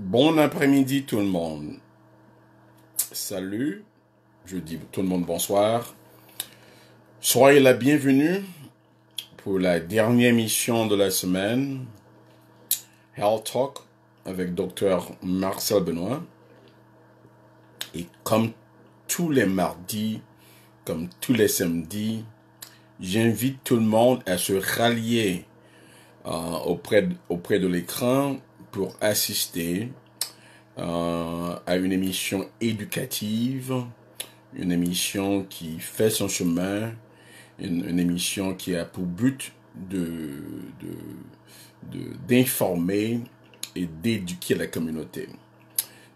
Bon après-midi tout le monde. Salut. Je dis tout le monde bonsoir. Soyez la bienvenue pour la dernière mission de la semaine. Health Talk avec Dr Marcel Benoît. Et comme tous les mardis, comme tous les samedis, j'invite tout le monde à se rallier euh, auprès, auprès de l'écran pour assister euh, à une émission éducative, une émission qui fait son chemin, une, émission qui a pour but de d'informer et d'éduquer la communauté.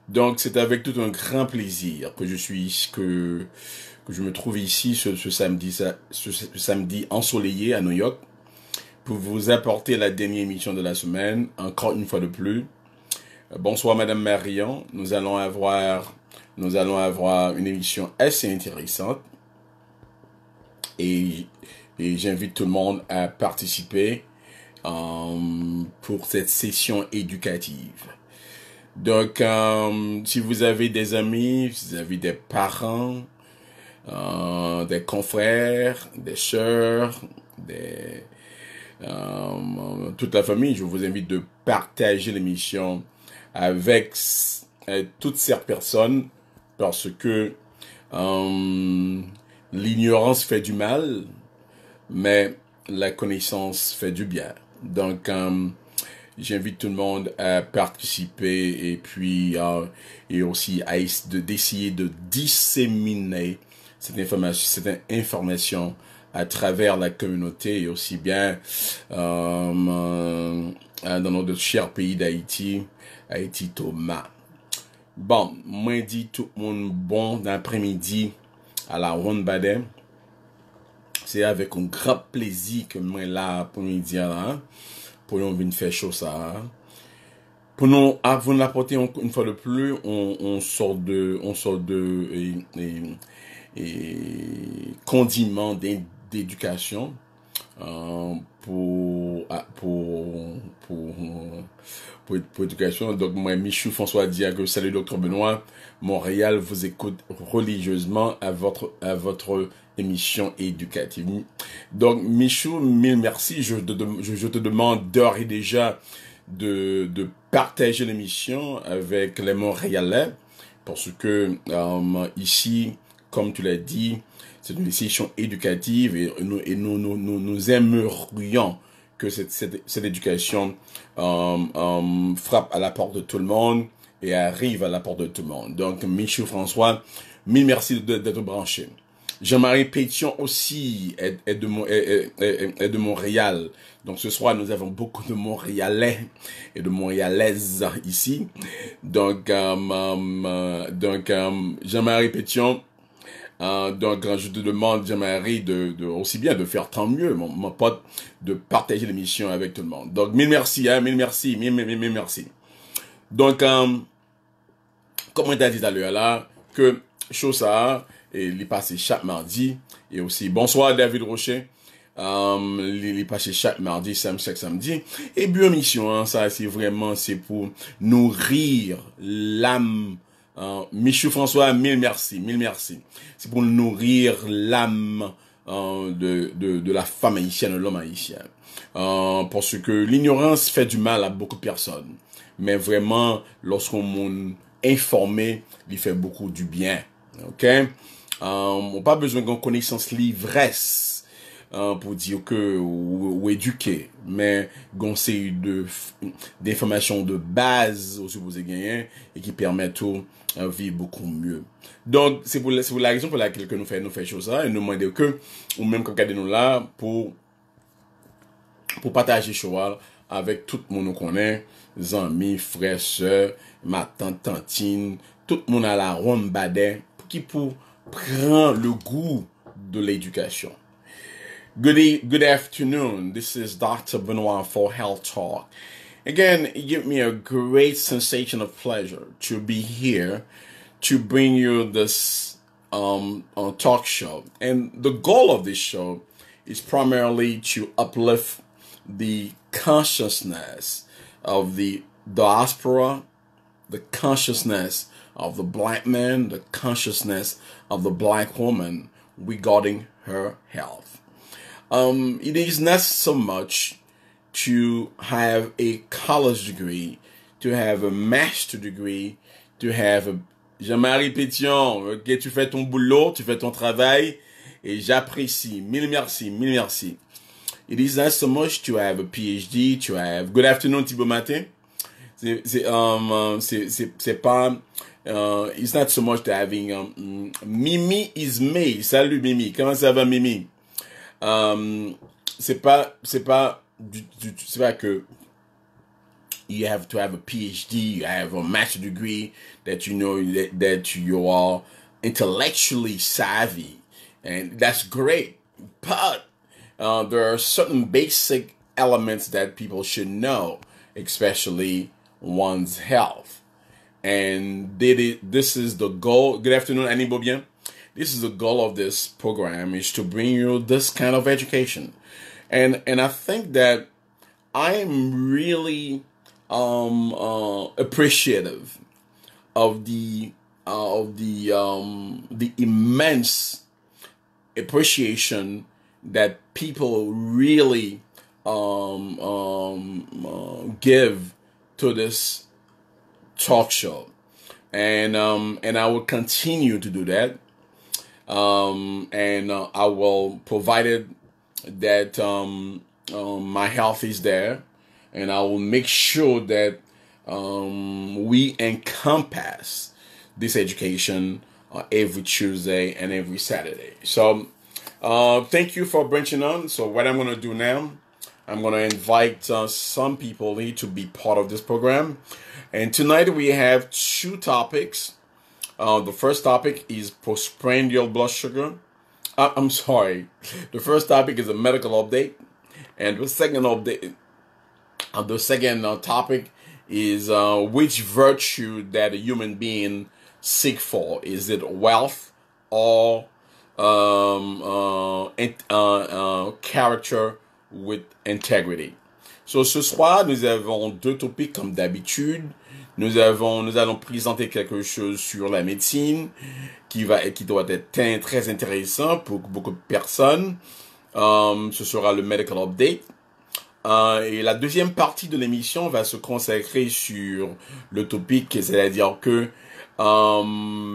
Donc c'est avec tout un grand plaisir que je suis que, que je me trouve ici ce samedi ensoleillé à New York pour vous apporter la dernière émission de la semaine, encore une fois de plus. Euh, bonsoir Madame Marion, nous allons avoir, nous allons avoir une émission assez intéressante et, et j'invite tout le monde à participer euh, pour cette session éducative. Donc, euh, si vous avez des amis, si vous avez des parents, des confrères, des sœurs, des euh, toute la famille. Je vous invite de partager l'émission avec, euh, toutes ces personnes parce que euh, l'ignorance fait du mal, mais la connaissance fait du bien. Donc, j'invite tout le monde à participer et puis et aussi à d'essayer de disséminer cette information, cette information à travers la communauté et aussi bien euh, euh, dans notre cher pays d'Haïti, Haïti Thomas. Bon, moi dit tout le monde bon après-midi à la ronde badem. C'est avec un grand plaisir que moi là pour midi là, hein, pour nous venir faire chaud ça. Hein. Pour nous, avant une fois de plus, on, sort de, on sort de, et, et, d'éducation euh, ah, pour, pour, pour, pour, éducation. Donc, moi, Michou François Diago, salut docteur Benoît. Montréal vous écoute religieusement à votre, à votre émission éducative. Donc, Michou, mille merci. Je te, je, te demande d'ores et déjà de, de partager l'émission avec les Montréalais parce que euh, ici, comme tu l'as dit, c'est une décision éducative et nous, et nous, nous, nous, aimerions que cette, cette, cette éducation euh, euh, frappe à la porte de tout le monde et arrive à la porte de tout le monde. Donc, Michel François, mille merci d'être branché. Jean-Marie Pétion aussi est, est, de, est, est, de, Montréal. Donc ce soir, nous avons beaucoup de Montréalais et de Montréalaises ici. Donc, euh, euh, euh, donc Jean-Marie Pétion, euh, donc, je te demande, jean de, aussi bien de faire tant mieux, mon, pote, de partager l'émission avec tout le monde. Donc, mille merci, hein, mille merci, mille, mille, mille merci. Donc, euh, comme on dit à l'heure là, que chose ça, et il est passé chaque mardi, et aussi, bonsoir David Rocher, euh, il est passé chaque mardi, samedi, samedi. samedi et mission, ça, hein, ça c'est vraiment pour nourrir l'âme, euh, François, mille merci, mille merci. C'est pour nourrir l'âme euh, de, de, la femme haïtienne, de l'homme haïtien. Euh, parce que l'ignorance fait du mal à beaucoup de personnes. Mais vraiment, lorsqu'on est informé, il fait beaucoup du bien. Ok? Euh, on n'a pas besoin d'une connaissance l'ivresse Euh, pou diyo ke ou eduke, men gonsi yu de informasyon de baz euh, ou sou pou ze genyen, e ki permè tou vi boukou mye. Don, se pou la rezon pou la kelke nou fè, nou fè chosa, ou menm kakade nou la, pou pataje chowal avèk tout moun nou konè, zami, frese, matan, tantin, tout moun ala ron badè, pou ki pou pran le gou de l'edukasyon. Good, e- good afternoon. This is Dr. Benoit for Health Talk. Again, it gives me a great sensation of pleasure to be here to bring you this um, uh, talk show. And the goal of this show is primarily to uplift the consciousness of the diaspora, the consciousness of the black man, the consciousness of the black woman regarding her health. Um, it is not so much to have a college degree, to have a master degree, to have a... Jean-Marie Pétion, que tu fais ton boulot, tu fais ton travail, et j'apprécie. Mille merci, mille merci. It is not so much to have a PhD, to have... Good afternoon, Thibaut Matin. C'est um, um pas... Uh, it's not so much to having... Um, mm, Mimi is May. Salut Mimi, comment ça va Mimi? Um, c'est pas, c'est pas, c'est pas que you have to have a PhD, you have a master degree that you know that you are intellectually savvy, and that's great. But uh, there are certain basic elements that people should know, especially one's health. And did it? this is the goal. Good afternoon, Annie Bobien this is the goal of this program is to bring you this kind of education and and i think that i am really um uh, appreciative of the uh, of the um the immense appreciation that people really um um uh, give to this talk show and um and i will continue to do that um, and uh, I will provided that um, um, my health is there, and I will make sure that um, we encompass this education uh, every Tuesday and every Saturday. So, uh, thank you for branching on. So, what I'm gonna do now, I'm gonna invite uh, some people here to be part of this program, and tonight we have two topics. Uh, the first topic is postprandial blood sugar. I- uh, I'm sorry. The first topic is a medical update, and the second update, uh, the second uh, topic is uh, which virtue that a human being seek for. Is it wealth or um, uh, character with integrity? So ce soir, nous avons deux topics comme d'habitude. Nous avons, nous allons présenter quelque chose sur la médecine qui va qui doit être très intéressant pour beaucoup de personnes. Euh, ce sera le medical update. Euh, et la deuxième partie de l'émission va se consacrer sur le topic, c'est-à-dire que euh,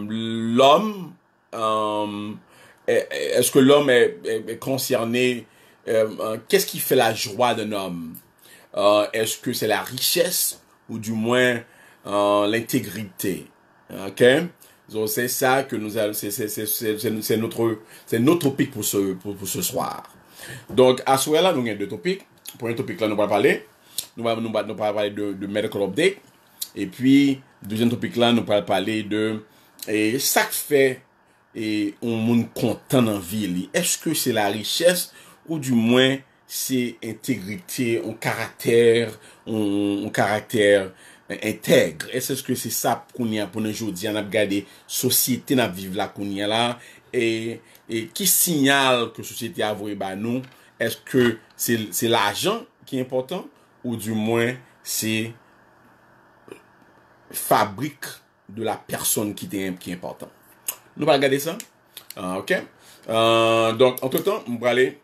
l'homme, est-ce que l'homme est, est, concerné Qu'est-ce qui fait la joie d'un homme Est-ce que c'est la richesse ou du moins Euh, l'integrité. Ok? Zon, se sa ke nou zan, se nou tropik pou se swar. Donk, aswe la, nou gen dwe tropik. Pou gen tropik la nou pal pale. Nou pal pale de medical update. E pi, dwe tropik la nou pal pale de sak fe ou moun kontan nan vi li. Eske se la richesse ou di mwen se integrité ou karakter ou karakter entègre. Est-ce que c'est ça pou nou jou di, an ap gade, sosieté nan ap vive la pou nou yan la, et qui signale que sosieté avouye ba nou, est-ce que c'est l'agent ki important, ou du mwen, c'est fabrique de la person ki important. Nou pa gade sa, ah, ok, euh, donc, entre-temps, mou brale,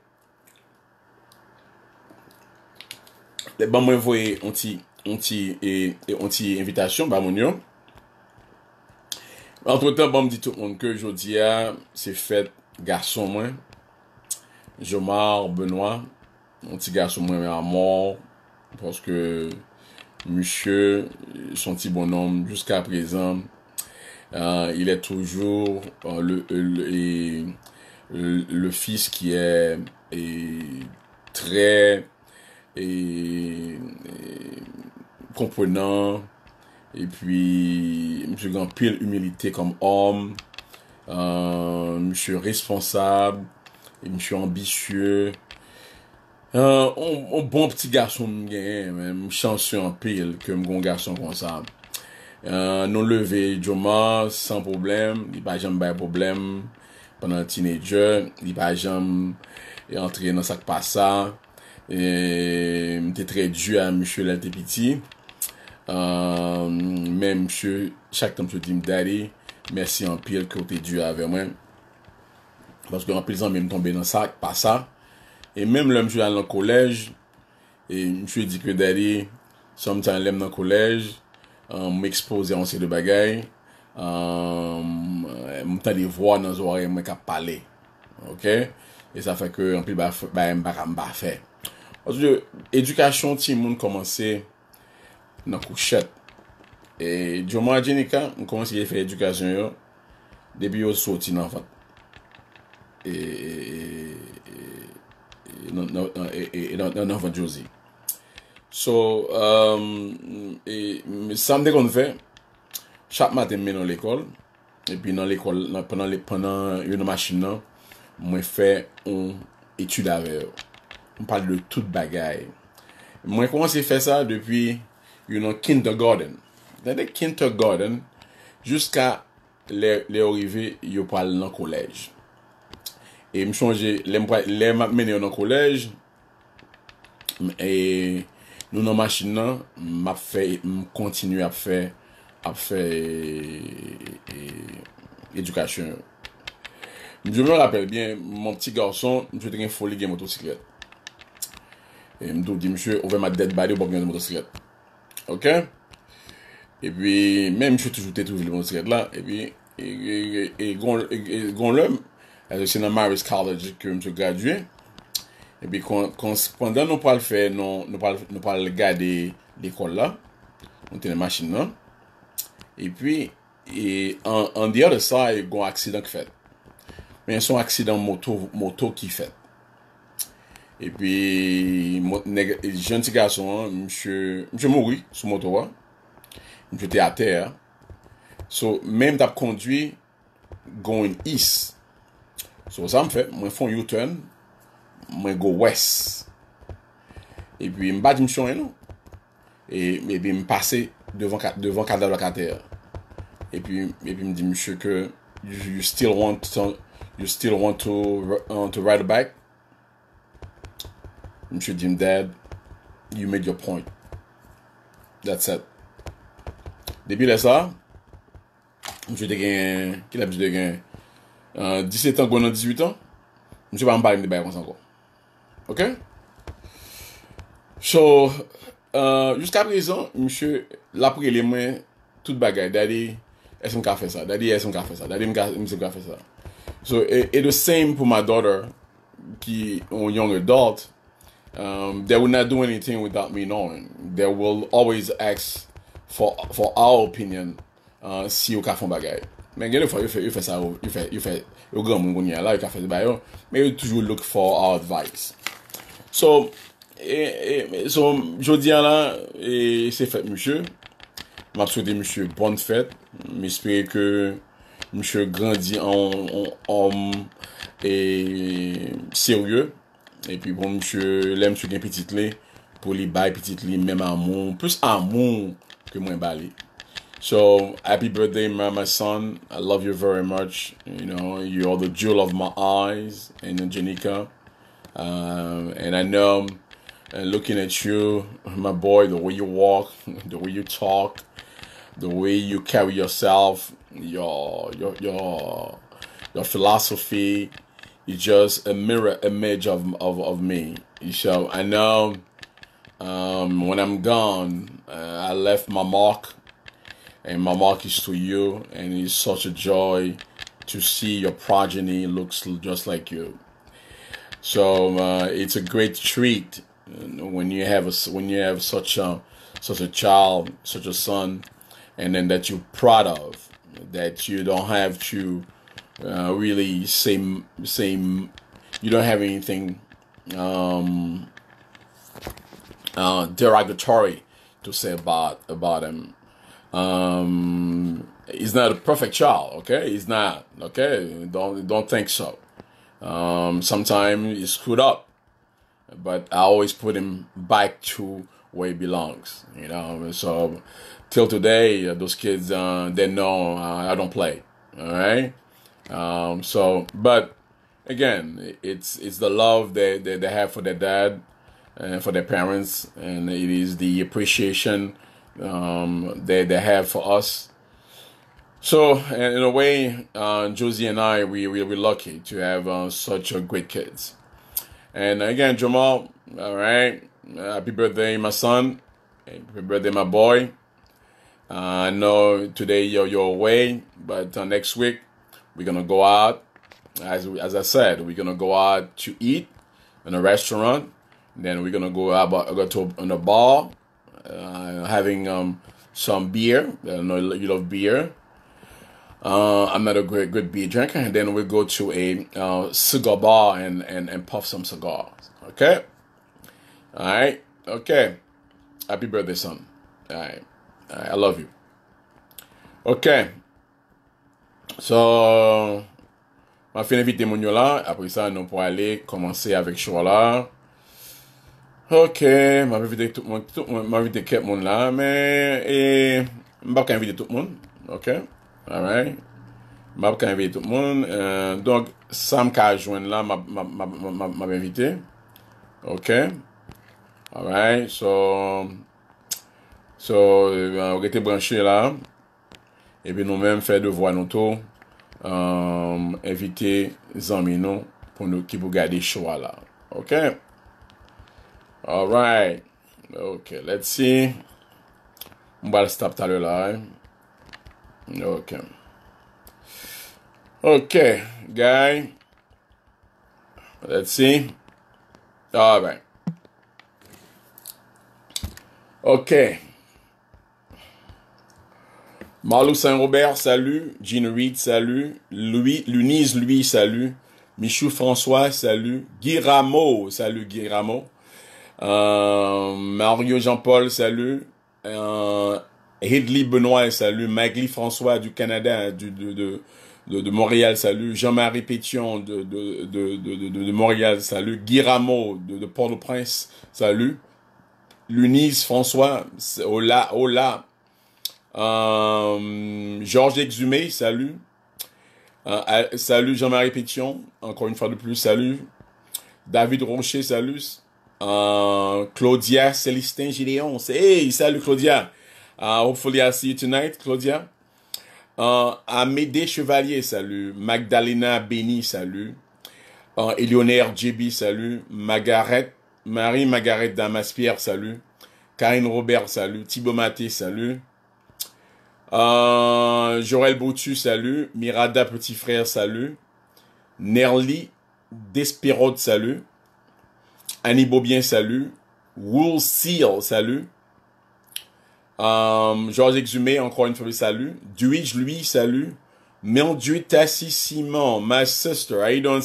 le ban mwen vouye, an ti, On ti evitasyon, e, ba moun yo. Antre tan, ban m di tout moun ke jodi a, se fet garson mwen, Jomar, Benoist, moun ti garson mwen mè a moun, pwoske, mwishye, son ti bonan, jouska prezan, ilè toujou, le fils ki e, e tre, e, komponan e, e, epwi mwen se gan pil umilite kom om euh, mwen se responsab mwen se ambisyon euh, an bon pti garson mwen gen mwen se ansyon pil ke mwen gons garson konsab euh, non leve joma san problem li bajanm bay problem li bajanm entri nan sak pasa E, mwen te tre dju a mwen chou lal te piti. Men mwen chou, chak tan mwen chou di mwen dari, mwen se anpil kote dju ave mwen. Paske anpil zan mwen mwen tombe nan sak, pa sa. E, men mwen chou lan nan kolej, e mwen chou di kwen dari, san mwen tan lan nan kolej, mwen expose anse de bagay, mwen tan li vwa nan zwa yon mwen kap pale. Ok? E, sa fwa ke anpil ba mwen baka mba fey. Otou diyo, edukasyon ti moun komanse nan kouk chet. E, diyo mwen ajeni ka, mwen komanse ye fè edukasyon yo, debi yo sou ti nan fat. E, nan fat jozi. So, e, samde kon fè, chap maten mwen nan l'ekol, e pi nan l'ekol, penan yon masin nan, mwen fè yon etude avè yo. Mpade de tout bagay. Mwen komanse fe sa depi, you know, kindergarten. Dadek kindergarten, jiska le orive, yo pale nan kolej. E mchonje, le mpade, le mpade menye nan kolej, e, nou nan machin nan, m ap fe, m kontinu ap fe, ap fe, e, edukasyon. M joun mwen rappel, mwen pti garson, m jouten gen foli gen motosiklet. Mdou di msye, ouve ma ded bade ou bok gen msye brosket. Ok? E pi, men msye toujou te toujou li brosket la. E pi, e gon lèm. E se yon nan Marist College ke msye graduè. E pi, konspondan nou pal fè, nou pal gade l'ekol la. Mwen te ne machin nan. E pi, en diya de sa, e gon aksidant ki fèt. Men son aksidant moto ki fèt. E pi, mwen gen ti gason, mwen se mori sou motowa. Mwen se te ater. So, men mwen tap kondwi, gwen is. So, sa mwen fe, mwen fon U-turn, mwen gwen wes. E pi, mwen bade mwen son eno. E pi, mwen pase devan kadev la kater. E pi, mwen di mwen se ke, you still want to uh, ride a bike? Mche jim dad, you made your point. That's it. Depi la sa, mche te gen, kila mche te gen, 17 an gwen nan 18 an, mche pa mba li mde bayan konsan kon. Ok? So, jiska prizon, mche la pouke li men tout bagay. Daddy, es mka fe sa. Daddy, es mka fe sa. Daddy, mse mka fe sa. So, e the same pou ma daughter, ki yon young adult, Um, they will not do anything without me knowing They will always ask for our opinion uh, Si yo ka fon bagay Men gen yon fwa yon fwa yon fwa sa yon Yon fwa yon gwen moun gwen yon Men yon toujou look for our advice So e, e, e, So jodi a la Se fèt mouche Mab sou de mouche bon fèt Mespire ke mouche grandi an om E seryou epi pou msye lem sou gen pitit li, pou li bay pitit li menm amoun, plus amoun ke mwen bali. So, happy birthday my son, I love you very much, you know, you are the jewel of my eyes, and Angelica. um, and I know, and uh, looking at you, my boy, the way you walk, the way you talk, the way you carry yourself, your your your your philosophy, you're just a mirror image of of, of me. So I know um, when I'm gone, uh, I left my mark, and my mark is to you. And it's such a joy to see your progeny looks just like you. So uh, it's a great treat when you have a, when you have such a such a child, such a son, and then that you're proud of, that you don't have to uh, really same same you don't have anything um, uh, derogatory to say about about him um, he's not a perfect child okay he's not okay don't don't think so um, sometimes he screwed up but i always put him back to where he belongs you know so till today uh, those kids uh, they know uh, i don't play all right um, so, but again, it's it's the love they, they, they have for their dad and for their parents, and it is the appreciation um, they they have for us. So, in a way, uh, Josie and I, we, we are lucky to have uh, such a great kids. And again, Jamal, all right, happy birthday, my son. Happy birthday, my boy. Uh, I know today you're, you're away, but uh, next week we're gonna go out, as as I said, we're gonna go out to eat in a restaurant. Then we're gonna go out go to in a bar, uh, having um, some beer. I know you love beer. Uh, I'm not a great good beer drinker, and then we go to a uh, cigar bar and, and and puff some cigars. Okay, all right, okay. Happy birthday, son. All right, all right. I love you. Okay. So, ma fin evite moun yo la, apri sa nou pou ale, komanse avik chwa la. Ok, ma evite ket moun la, me, e, mbapke evite tout moun. Ok, alright, mbapke evite tout moun. E, Donk, Sam Ka jwen la, ma evite. Ok, alright, so, so, e, rete branchye la. Epi nou menm fè devwa nou tou evite euh, zanmi nou pou nou ki pou gade chwa la. Ok. Alright. Ok. Let's see. Mbal stop talwe la. Ok. Ok. Guy. Let's see. Alright. Ok. Ok. Marlou Saint-Robert, salut. jean Reed, salut. Louis, Lunise, lui, salut. Michou François, salut. Guy Rameau, salut Guy Rameau. Euh, Mario Jean-Paul, salut. Euh, Benoît, salut. Magli François du Canada, du, de, de, de, Montréal, salut. Jean-Marie Pétion de, de, de, Montréal, salut. Guy Rameau de, Port-au-Prince, salut. Lunise François, hola, hola. Euh, Georges Exumé, salut. Euh, salut Jean-Marie Pétion, encore une fois de plus, salut. David Rocher, salut. Euh, Claudia Célestin Gideon. Hey, salut Claudia. Uh, hopefully I'll see you tonight, Claudia. Uh, Amédée Chevalier, salut. Magdalena Béni, salut. Uh, Djebi, salut. Margaret, Marie Margaret Damaspierre. salut. Karine Robert, salut. Thibaut Maté, salut. Euh, Jorel Boutu, salut. Mirada, petit frère, salut. Nerly Desperote salut. Annie bien, salut. Will Seal, salut. Euh, Georges Exumé, encore une fois, salut. Duige, lui, salut. Menduit Tassi Simon, my sister, how you doing,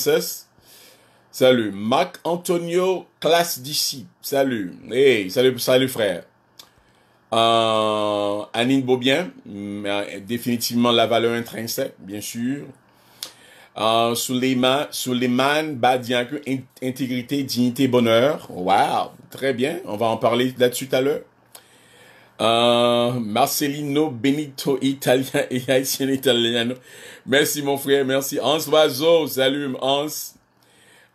Salut. Marc Antonio, classe d'ici, salut. Hey, salut, salut, frère. Euh, Anine bobien, mm, définitivement la valeur intrinsèque, bien sûr. Euh, Suleiman, Suleiman que intégrité, dignité, bonheur. Waouh, très bien. On va en parler là-dessus tout à l'heure. Euh, Marcelino Benito, italien et haïtien italiano. Merci mon frère, merci. Hans Oiseau, salut Hans.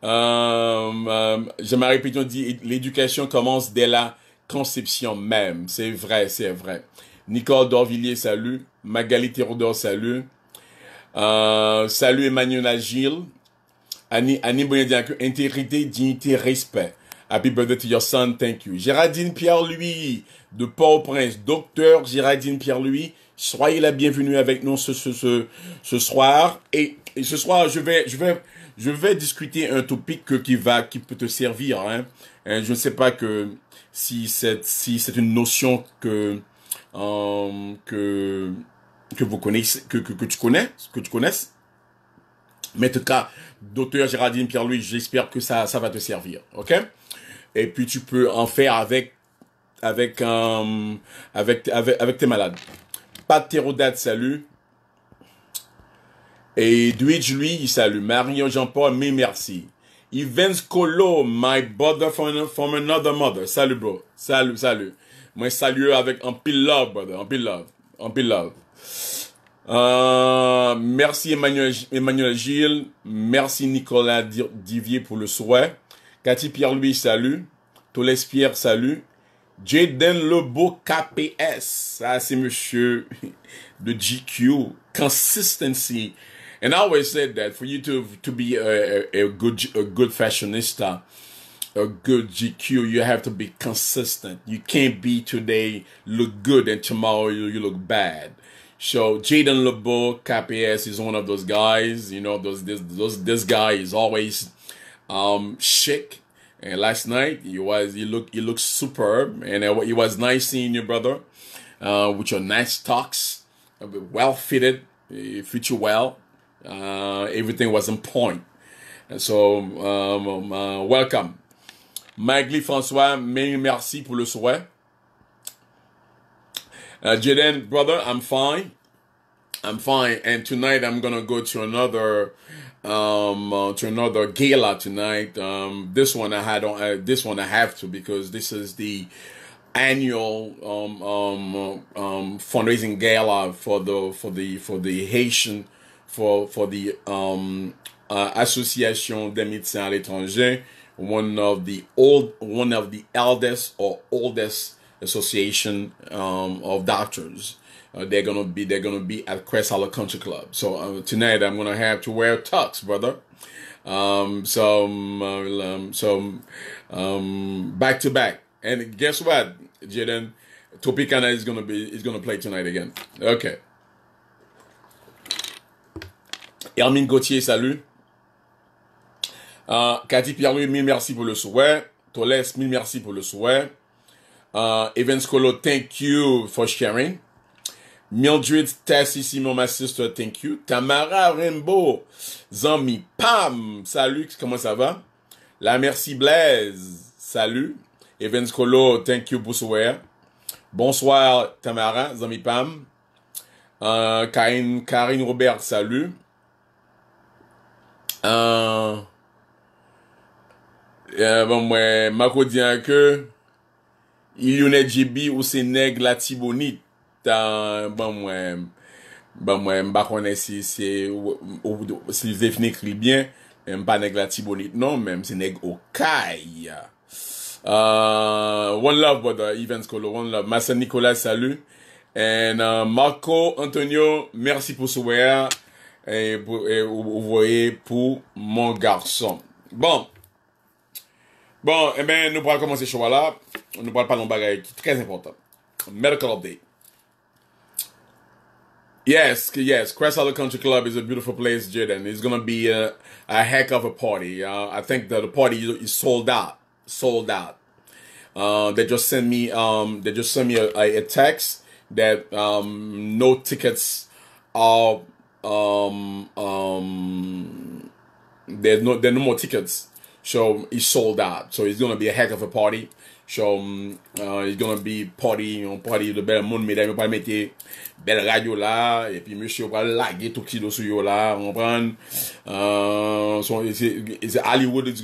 Euh, euh, J'aimerais on dit l'éducation commence dès là conception même. C'est vrai, c'est vrai. Nicole Dorvillier, salut. Magali Théodore, salut. Euh, salut Emmanuel Agile. Annie, Annie Intérité, intégrité, dignité, respect. Happy birthday to your son, thank you. Géraldine Pierre-Louis, de Port-au-Prince. Docteur Géraldine Pierre-Louis, soyez la bienvenue avec nous ce, ce, soir. Et, ce soir, je vais, je vais, je vais discuter un topic qui va, qui peut te servir, hein. euh, Je ne sais pas que si c'est si c'est une notion que euh, que que vous connaissez que, que, tu connais que tu connaisses mais en tout cas docteur Géraldine Pierre Louis j'espère que ça ça va te servir ok et puis tu peux en faire avec avec euh, avec avec avec tes malades pas de salut et Dwitch, lui, il salue. Marie-Jean-Paul, mais merci. Evans Colo, my brother from, another mother. Salut, bro. Salut, salut. Moi, salut avec un pile love, brother. Un pile love. Un pile love. Euh, merci Emmanuel, Emmanuel Gilles. Merci Nicolas Divier pour le souhait. Cathy Pierre-Louis, salut. Tolès Pierre, salut. Jaden Lebo KPS. Ça, c'est monsieur de GQ. Consistency. And I always said that for you to to be a, a, good a good fashionista, a good GQ, you have to be consistent. You can't be today look good and tomorrow you, you look bad. So Jaden LeBeau, KPS is one of those guys. You know, those this those this guy is always um chic. And last night he was he looked he looked superb, and it, uh, it was nice seeing your brother, uh, with your nice talks, uh, well fitted, uh, fit you well. Uh, everything was on point. And so, um, um, uh, welcome. Magli Francois, many merci pour le souhait. Uh, Jaden, brother, I'm fine. I'm fine. And tonight I'm gonna go to another, um, uh, to another gala tonight. Um, this one I had on. Uh, this one I have to because this is the annual um, um, uh, um, fundraising gala for the for the for the Haitian for for the um, uh, Association des médecins à l'étranger, one of the old, one of the eldest or oldest association um, of doctors. Uh, they're gonna be they're gonna be at Crestala Country Club. So uh, tonight I'm gonna have to wear tux, brother. Um, so um, uh, um so um, back to back. And guess what, Jaden? Topicana is gonna be is gonna play tonight again. Okay. Hermine Gauthier, salut. Euh, Cathy Pierre, mille merci pour le souhait. Toles, mille merci pour le souhait. Uh, Evans thank you for sharing. Mildred Tassi my ma sister, thank you. Tamara Rainbow, Zami Pam, salut, comment ça va? La Merci Blaise, salut. Evans Colo, thank you, souhait. Bonsoir, Tamara, Zami Pam. Euh, Karine, Karine Robert, salut. Euh, euh, ben mwen, mako diyan ke Il yon e djebi ou se neg la tibonit Ben mwen, ben mwen, mba konen se Si zefne kribyen Mpa neg la tibonit, nan, men se neg okay euh, One love, Iven Skolo, one love Masan Nikola, salu En, mako, Antonio, mersi pou souweya et eh, pour, et eh, vous voyez, pour mon garçon. Bon. Bon, eh bien, nous pourrons commencer ce là Nous pourrons parler d'un bagage qui est très important. Medical update. Yes, yes. Crest Island Country Club is a beautiful place, Jaden. It's gonna be a, a, heck of a party. Uh, I think that the party is sold out, sold out. Uh, they just sent me, um, they just sent me a, a text that um, no tickets are Um, um, there's no more tickets So, he sold out So, it's gonna be a heck of a party So, um, uh, it's gonna be a party Yon party, yon bel moun mide Bel radyo la E pi mwish yon pala lagye tout ki do su yon la Yon pran uh, So, it's a Hollywood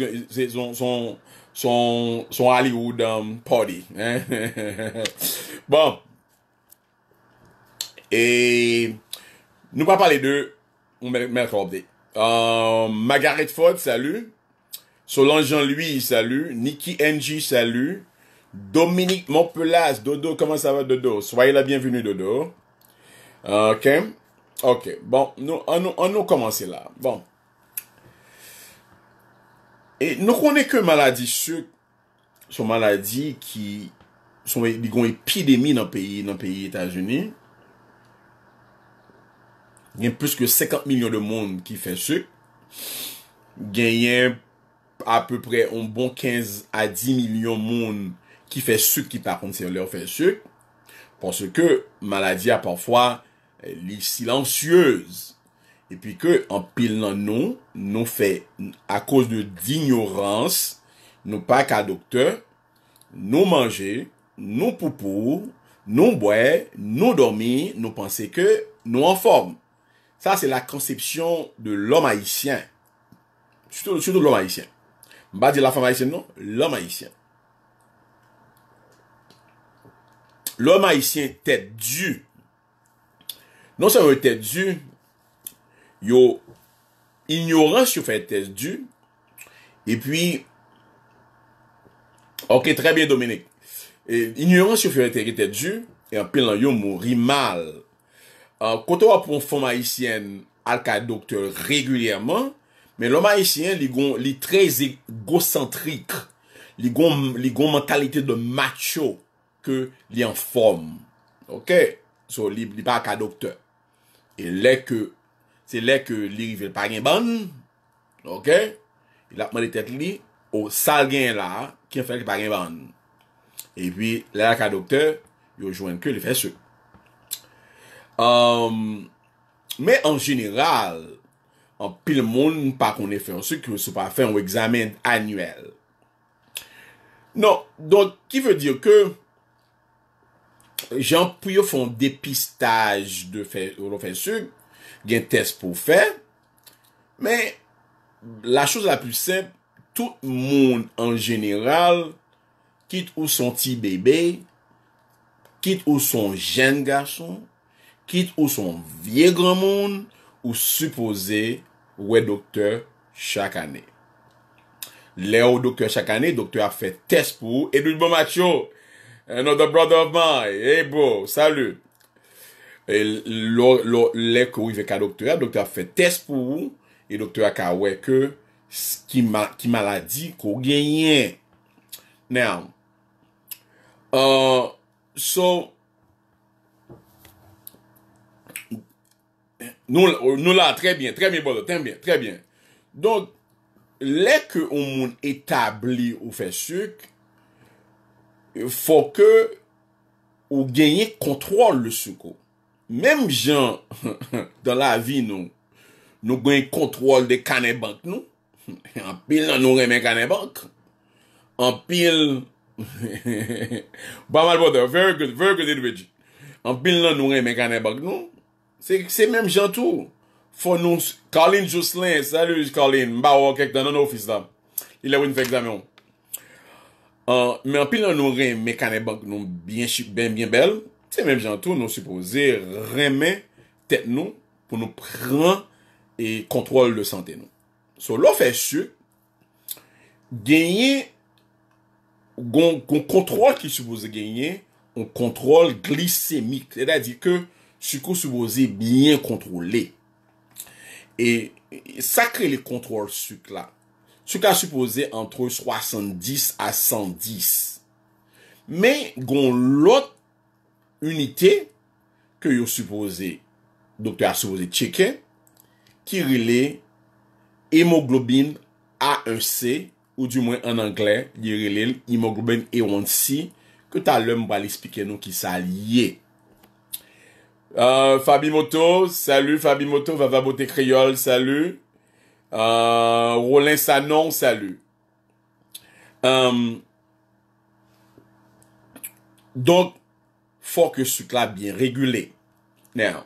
Son Hollywood Party Bon E E Nou pa pale de ou men kwa mdek. Euh, Magaret Fod, salu. Solangean Louis, salu. Niki Nj, salu. Dominique Montpelas, dodo. Koman sa va, dodo? Soy la bienvenu, dodo. Ok. Euh, ok. Bon, an nou komanse la. Bon. E nou konen ke maladi sou, sou maladi ki, sou epidemi nan peyi, nan peyi Etasuni. gen plus ke 50 milyon de moun ki fè sük, gen yen a peu pre yon bon 15 a 10 milyon moun ki fè sük, ki pa konti yon lè fè sük, pwansè ke maladi a pwansè li silansyöz, epi ke an pil nan nou, nou fè a kouz de d'ignorans, nou pa ka doktè, nou manje, nou poupou, nou mbwè, nou dormi, nou panse ke nou an form, Sa, se la konsepsyon de l'om haisyen. Soutou l'om haisyen. Ba di la fwa haisyen nou? L'om haisyen. L'om haisyen tèdjou. Non se wè tèdjou, yo, ignorans yo fè tèdjou, e pwi, ok, trè bè Dominik, ignorans yo fè tèdjou, e anpèl an yo mou ri mal. Kote wap pou fon maïsyen alka dokter regulyèman, men lò maïsyen li goun li trez egocentrik, li goun mentalite de macho ke li an form. Ok? So, li pa akadokter. E lè ke, se lè ke li rive l'pagin ban, ok? Il apman li tèk li, ou salgen la, kien fèk l'pagin ban. E pi, lè akadokter, yo jwen ke li fè sèk. mè um, an jeneral, an pil moun pa konen fè an souk, ki wè se pa fè an wè examen anuel. Non, donk, ki wè dir ke, jan pou yo fè an depistaj de fè, wè fè an souk, gen test pou fè, mè, la chouse la plus sep, tout moun an jeneral, kit ou son ti bebe, kit ou son jen gason, kit ou son vie grand moun, ou suppose, we doktor chak ane. Le ou doktor chak ane, doktor a fe test pou ou, edouj bo macho, another brother of mine, hey bo, salut. E lo, le kou yve ka doktor a, doktor a fe test pou ou, e doktor a ka we ke, ki maladi ko genyen. Ne am. Uh, so, so, Nou la trebyen, trebyen bado, tembyen, trebyen. Don, lè ke ou moun etabli ou fè suk, fò ke ou genye kontrol le suk ou. Mèm jan, dan la vi nou, nou genye kontrol de kane bank nou, an pil nan nou reme kane bank, an pil, ba mal bado, very good, very good, an pil nan nou reme kane bank nou, c'est même gentil tout faut nous Colin Jocelyn salut Colin bah ouais quelque dans nos office là il a eu une examen euh, mais en pile nous rien mais quand nous bien bien bien belle c'est même gentil tout nous supposé remet tête nous pour nous prendre et contrôler le santé nous sur so, l'offre est sûr gagner qu'on contrôle qui suppose gagner un contrôle glycémique c'est à dire que Sikou souboze byen kontrole. E, e sakre li kontrole suk la. Suk a souboze antre 70 a 110. Men gon lot unité ke yo souboze doktor a souboze cheke ki rile hemoglobine A1C ou di mwen an angle li rile hemoglobine A1C ke talem bali spike nou ki sa liye. Euh, Fabi Moto, salut Fabi Moto, va Beauté Créole, salut. Euh, Sanon, salut. Euh, donc, faut que ce là bien régulé. Now,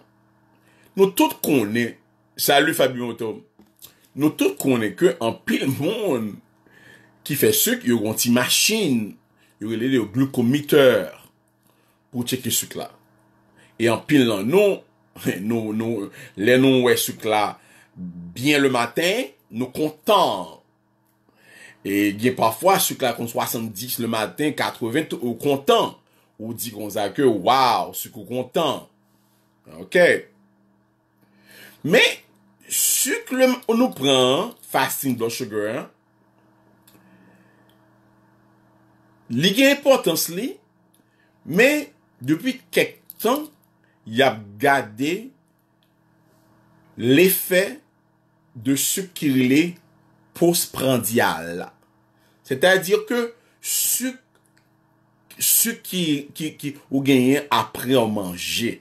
nous tous connaissons, salut Fabi Moto, nous tous connaissons que en pile monde qui fait sucre, il y a une machine, il y a glucomiteurs pour checker ce là. Et en pile nous, nous, nou, les le nou bien le matin, nous kontan. Et gen parfois, sucre, la 70 le matin, 80 ou content Ou di ça que waouh souk ou kontan. Ok. Mais, sucre le, on nous prend fasting blood sugar, hein, ligue gen importans mais depuis depi temps y ap gade l'efè de souk ki li posprandial. Sè tè a dir ke souk ki ou genyen apre ou manje.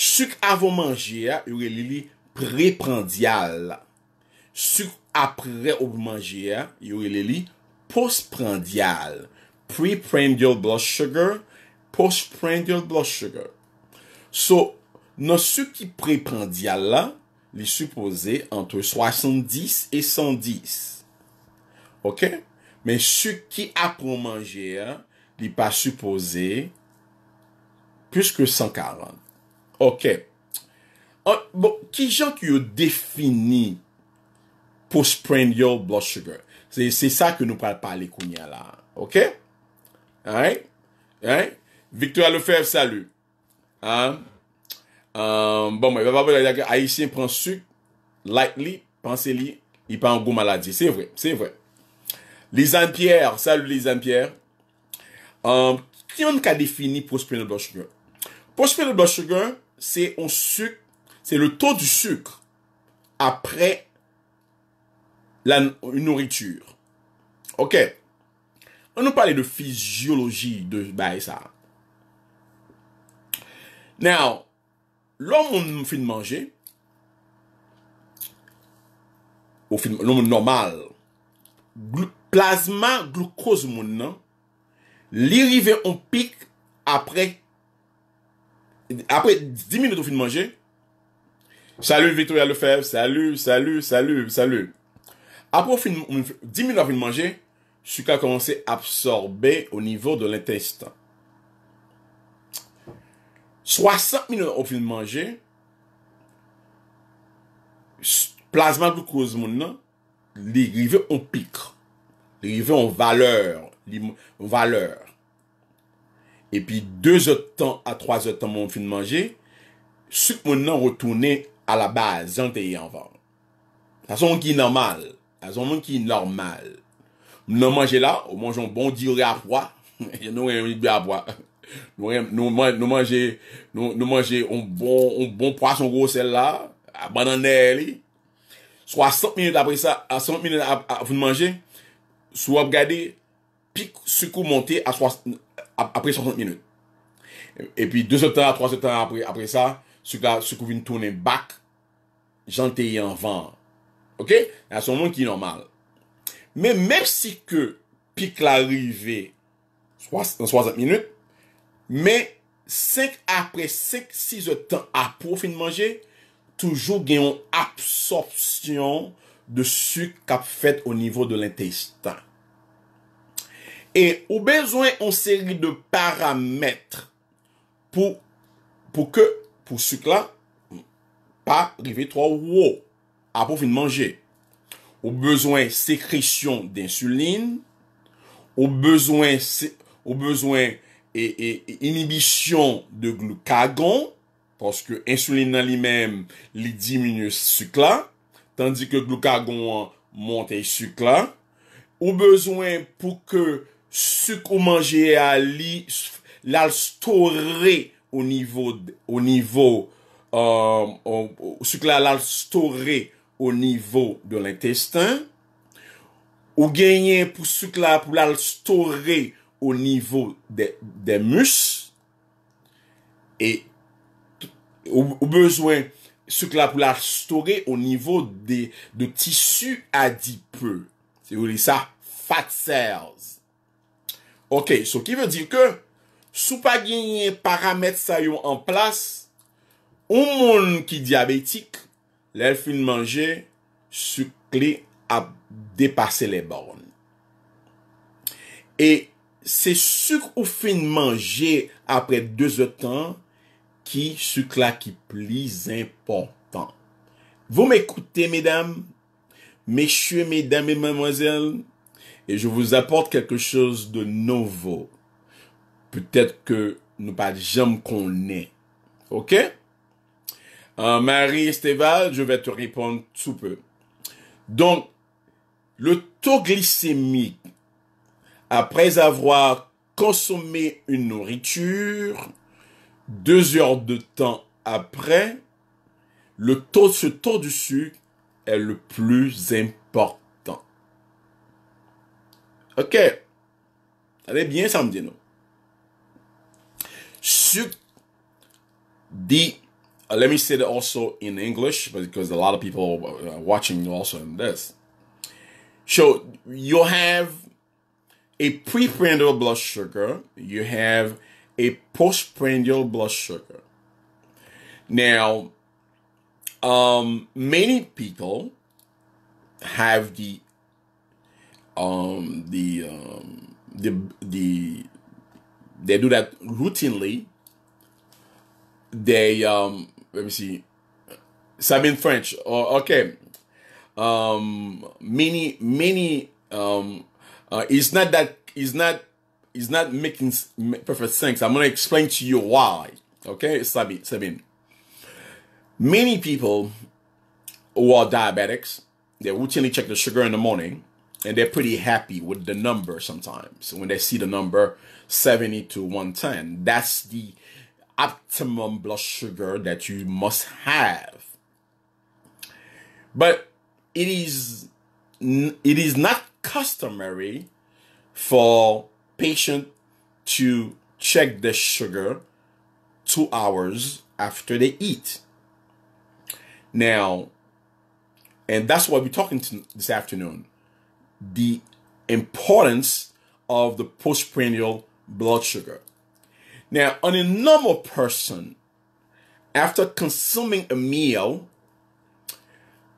Souk avou manje, y ou e li li preprandial. Souk apre ou manje, y ou e li li posprandial. Preprandial blood sugar, posprandial blood sugar. So, nou sou ki prepandial la, li suppose anto 70 et 110. Ok? Men sou ki apon manje, li pa suppose plus ke 140. Ok. Bon, ki jan ki yo defini pou spren yo blood sugar? Se sa ke nou pral pale kounya la. Ok? Aè? Aè? Victoria Lefebvre, salu. Hein? Euh, bon, bon, mais papa, pas dire que Haïtien prend sucre lightly, pensez-le, il prend un goût maladie. C'est vrai, c'est vrai. Les Pierre, salut les Pierre. Euh, qui a défini le Blood Sugar? sucre Blood Sugar, c'est on sucre, c'est le taux du sucre après la une nourriture. Ok. On nous parlait de physiologie de bah, ça. Nou, loun moun fin manje, loun moun normal, plazman glukoz moun nan, li rive moun pik apre 10 minout moun fin manje, salu Vito Yaloufev, salu, salu, salu, salu, apre 10 minout moun fin manje, su ka komanse absorbe ou nivou de l'intestin. 60 minutes au fil manger plasma glucose mon nan les river ont pic les rive on valeur valeur et puis deux heures temps à trois heures temps mon de manger sucre mon nan retourner à la base en te en vent ça son qui normal façon son mon qui normal nan manger là on mange un bon diuré à boire, je nous un à boire. Nou manje Nou manje Un bon pras, un bon gros sel la Bananeli 60 min apre sa A 50 min apre nan manje Sou ap gade Pik sukou monte apre 60 min E pi 2 septan 3 septan apre sa Sukou vin toune bak Janteye an van Ok, y a son moun ki normal Me mersi ke Pik la rive 60 min 60 min Mais, 5 après 5-6 de apou fin de manger toujours yon absorption de sucre kap fait au niveau de l'intestin. Et au besoin yon série de paramètres pour que pour pou suk la pa rive 3 à ou de manger. manje. besoin bezwen sécrétion d'insuline, ou bezwen, besoin d'insuline e, e, e inibisyon de glukagon, paske insulina li mem li diminye sukla, tandi ke glukagon mante sukla, ou bezwen pou ke suk ou manje a li lal store au nivou, au nivou, ou um, suk la lal store au nivou de l'intestin, ou genyen pou suk la pou lal store ou nivou de mus e ou bezwen souk la pou la rstore ou nivou de tissu a di peu. Si ou li sa, fat cells. Ok, sou ki ve di ke sou pa genye paramet sa yon an plas, ou moun ki diabetik, lèl fin manje souk li ap depase le bon. E c'est sucre au fin manje apre 2 otan qui qui la qui plus important. Vous m'écoutez, mesdames, messieurs, mesdames et mademoiselles, et je vous apporte quelque chose de nouveau. Peut-être que nous pas jamais qu'on est. OK? Euh, Marie Esteval, je vais te répondre tout peu. Donc, le taux glycémique après avoir consommé une nourriture, deux heures de temps après, le taux, ce taux de sucre est le plus important. Ok. Allez bien, ça me dit non. Sucre dit uh, let me say that also in English because a lot of people are watching also in this. So you have a preprandial blood sugar, you have a postprandial blood sugar. Now, um, many people have the um, the um, the the they do that routinely. They um, let me see, Sabine French. Oh, okay, um, many many um, uh, it's not that it's not it's not making perfect sense. I'm gonna explain to you why. Okay, Sabine. Sabine. Many people who are diabetics, they routinely check the sugar in the morning, and they're pretty happy with the number sometimes. When they see the number 70 to 110, that's the optimum blood sugar that you must have. But it is it is not customary for patient to check the sugar two hours after they eat. Now, and that's what we're talking to this afternoon. The importance of the postprandial blood sugar. Now, on a normal person, after consuming a meal,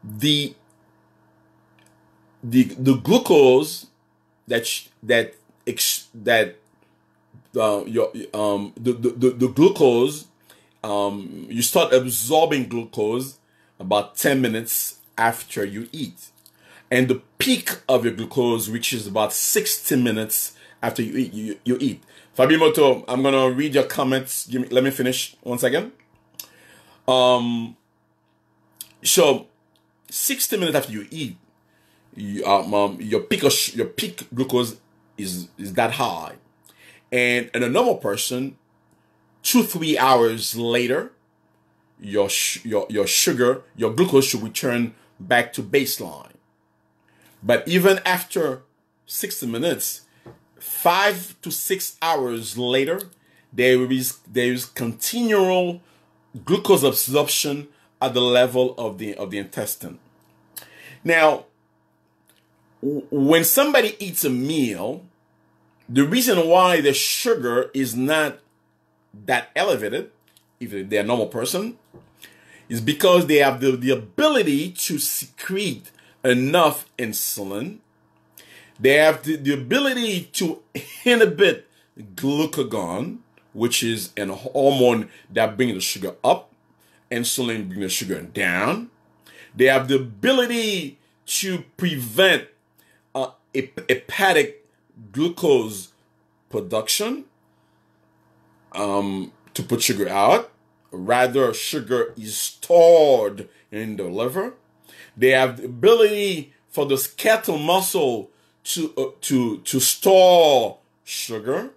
the the the glucose that sh- that ex- that uh, your um the, the, the, the glucose um you start absorbing glucose about 10 minutes after you eat and the peak of your glucose reaches about 60 minutes after you eat you, you eat fabimoto i'm gonna read your comments give me let me finish one second um so 60 minutes after you eat your, um, um, your peak your peak glucose is is that high, and in a normal person, two three hours later, your your your sugar your glucose should return back to baseline. But even after 60 minutes, five to six hours later, there is there is continual glucose absorption at the level of the of the intestine. Now, when somebody eats a meal, the reason why the sugar is not that elevated, if they're a normal person, is because they have the, the ability to secrete enough insulin. They have the, the ability to inhibit glucagon, which is an hormone that brings the sugar up, insulin brings the sugar down. They have the ability to prevent hepatic glucose production um, to put sugar out. Rather, sugar is stored in the liver. They have the ability for the skeletal muscle to uh, to to store sugar,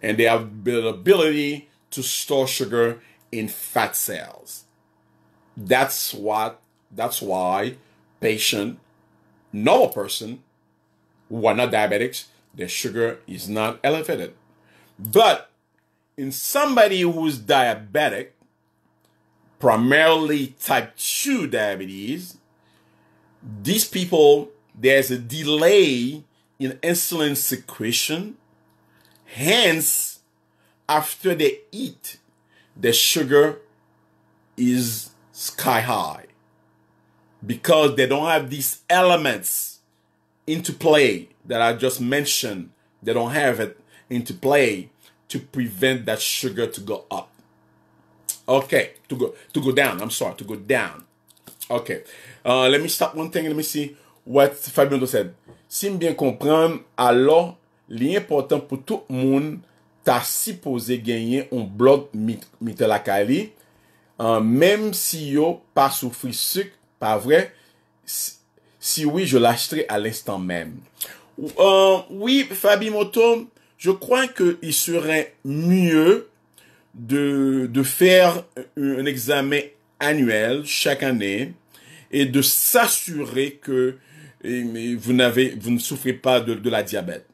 and they have the ability to store sugar in fat cells. That's what. That's why patient, normal person who are not diabetics, their sugar is not elevated. But in somebody who's diabetic, primarily type 2 diabetes, these people, there's a delay in insulin secretion. Hence, after they eat, the sugar is sky high because they don't have these elements Into play, that I just mentioned They don't have it Into play, to prevent that sugar To go up Ok, to go down, I'm sorry To go down, ok uh, Let me stop one thing, let me see What Fabiano said Si m byen kompran, alo Li important pou tout moun Ta si pose genye un blog Mitelakali euh, Mem si yo pa soufri Suk, pa vre Si Si oui, je l'achèterai à l'instant même. Euh, oui, Fabi Moto, je crois qu'il serait mieux de, faire un examen annuel chaque année et de s'assurer que eh, vous vous ne souffrez pas de, la diabète.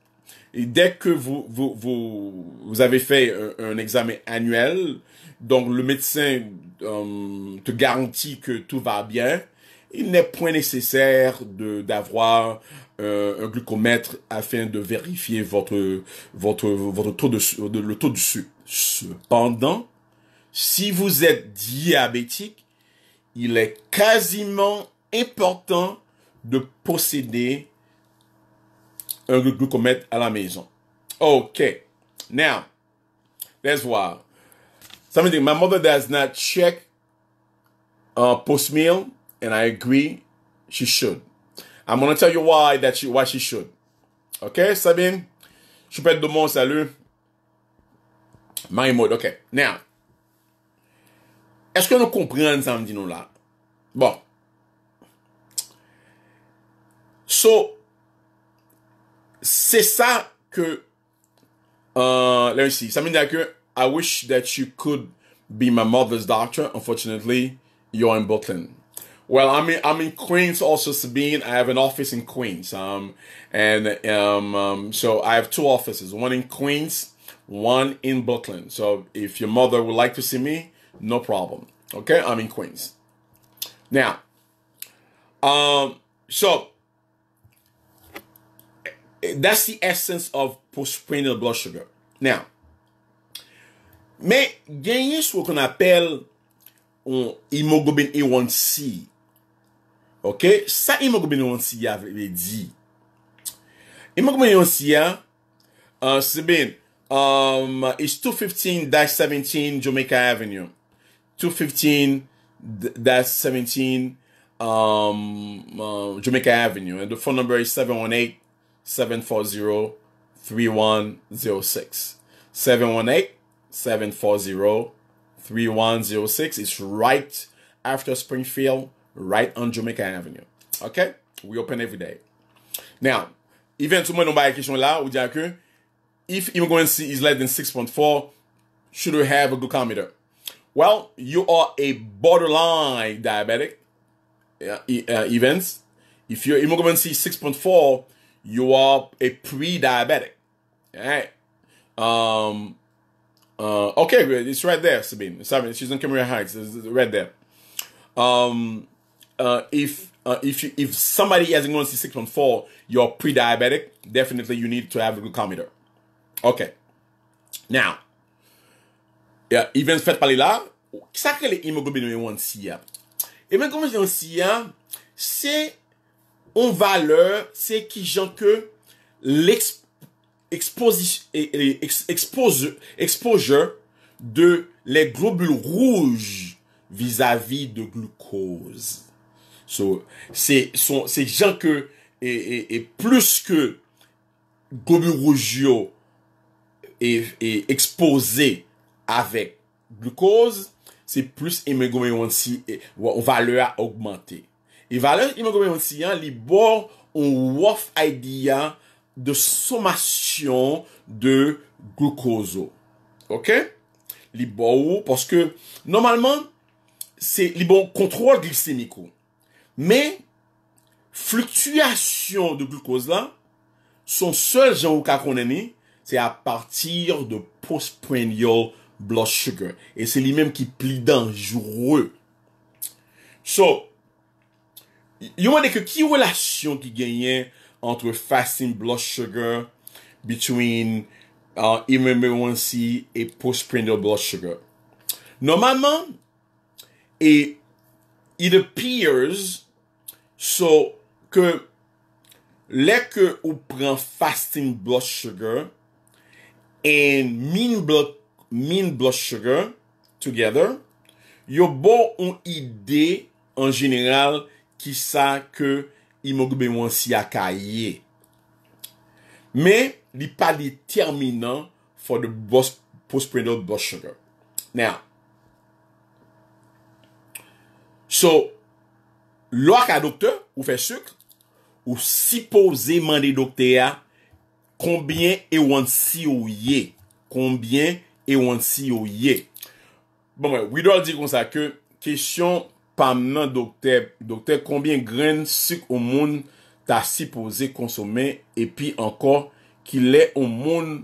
Et dès que vous, vous, avez fait un, examen annuel, donc le médecin euh, te garantit que tout va bien, il n'est point nécessaire d'avoir euh, un glucomètre afin de vérifier votre votre votre taux de, de le taux de sucre. Cependant, si vous êtes diabétique, il est quasiment important de posséder un glucomètre à la maison. OK. Now, let's voir. Something my mother does not check uh, post meal and I agree she should. I'm gonna tell you why that she why she should. Okay, Sabine, je pète de mon salut. My mode, ok. Now, eske nou kompren sa mdi nou la? Bon. So, c'est ça que, uh, let me see, Sabine, I wish that you could be my mother's doctor. Unfortunately, you're in Brooklyn. Well, I'm in, I'm in Queens also, Sabine. I have an office in Queens. Um, and um, um, so I have two offices, one in Queens, one in Brooklyn. So if your mother would like to see me, no problem. Okay, I'm in Queens. Now, um, so that's the essence of postprandial blood sugar. Now, mais gagner ce qu'on appelle on, hemoglobin a A1C Ok, sa ime gomen yon siya vele di? Ime gomen yon siya, sebeen, is 215-17 Jamaica Avenue. 215-17 um, uh, Jamaica Avenue. And the phone number is 718-740-3106. 718-740-3106. It's right after Springfield. right on Jamaica Avenue. OK? We open every day. Now, even to my question, là, we dire que if immigrancy is less than 6.4, should we have a glucometer? Well, you are a borderline diabetic uh, uh, events. If your immigrancy is 6.4, you are a pre-diabetic. All right. Um, uh, okay, it's right there, Sabine. Sabine, she's in Cameron Heights. It's right there. Um, Si uh, uh, if somebody has A1C six you're pre-diabetic. Definitely, you need to have a glucometer. Okay. Now, even fait parler là, ça que l'hémoglobine A1C L'hémoglobine a 1 c'est une valeur, c'est qui genre que l'exposition exposure, de les globules rouges vis-à-vis -vis de glucose c'est gens que et, et, et, plus que Gobi est, exposé avec glucose, c'est plus hémoglobine valeur augmenter Et valeur hémoglobine hein, les libor on wolf idea de sommation de glucose. OK? libor parce que normalement c'est les contrôle glycémique. Mais, fluctuation de glucose là, son seul genre qu'on qu'on a ni, c'est à partir de postprandial blood sugar. et lui même qui même qui plie dangereux. So, il y a une relation qui gagne entre fasting blood sugar between uh, et post postprandial blood sugar. Normalement, et It appears so ke leke ou pren fasting blood sugar and mean blood sugar together, yo bo un ide en general ki sa ke imogbe mwansi akaye. Me, li pa determinan for the post-predilect blood sugar. Now, So, lwa ka dokte ou fe suk, ou sipoze mande dokte ya, konbyen e wansi ou ye? Konbyen e wansi ou ye? Bon, we do di kon sa ke, kesyon pamenan dokte, dokte konbyen gren suk ou moun ta sipoze konsome, e pi ankon ki le ou moun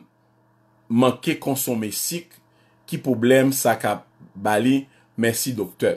manke konsome sik, ki problem sa ka bali, mersi dokte.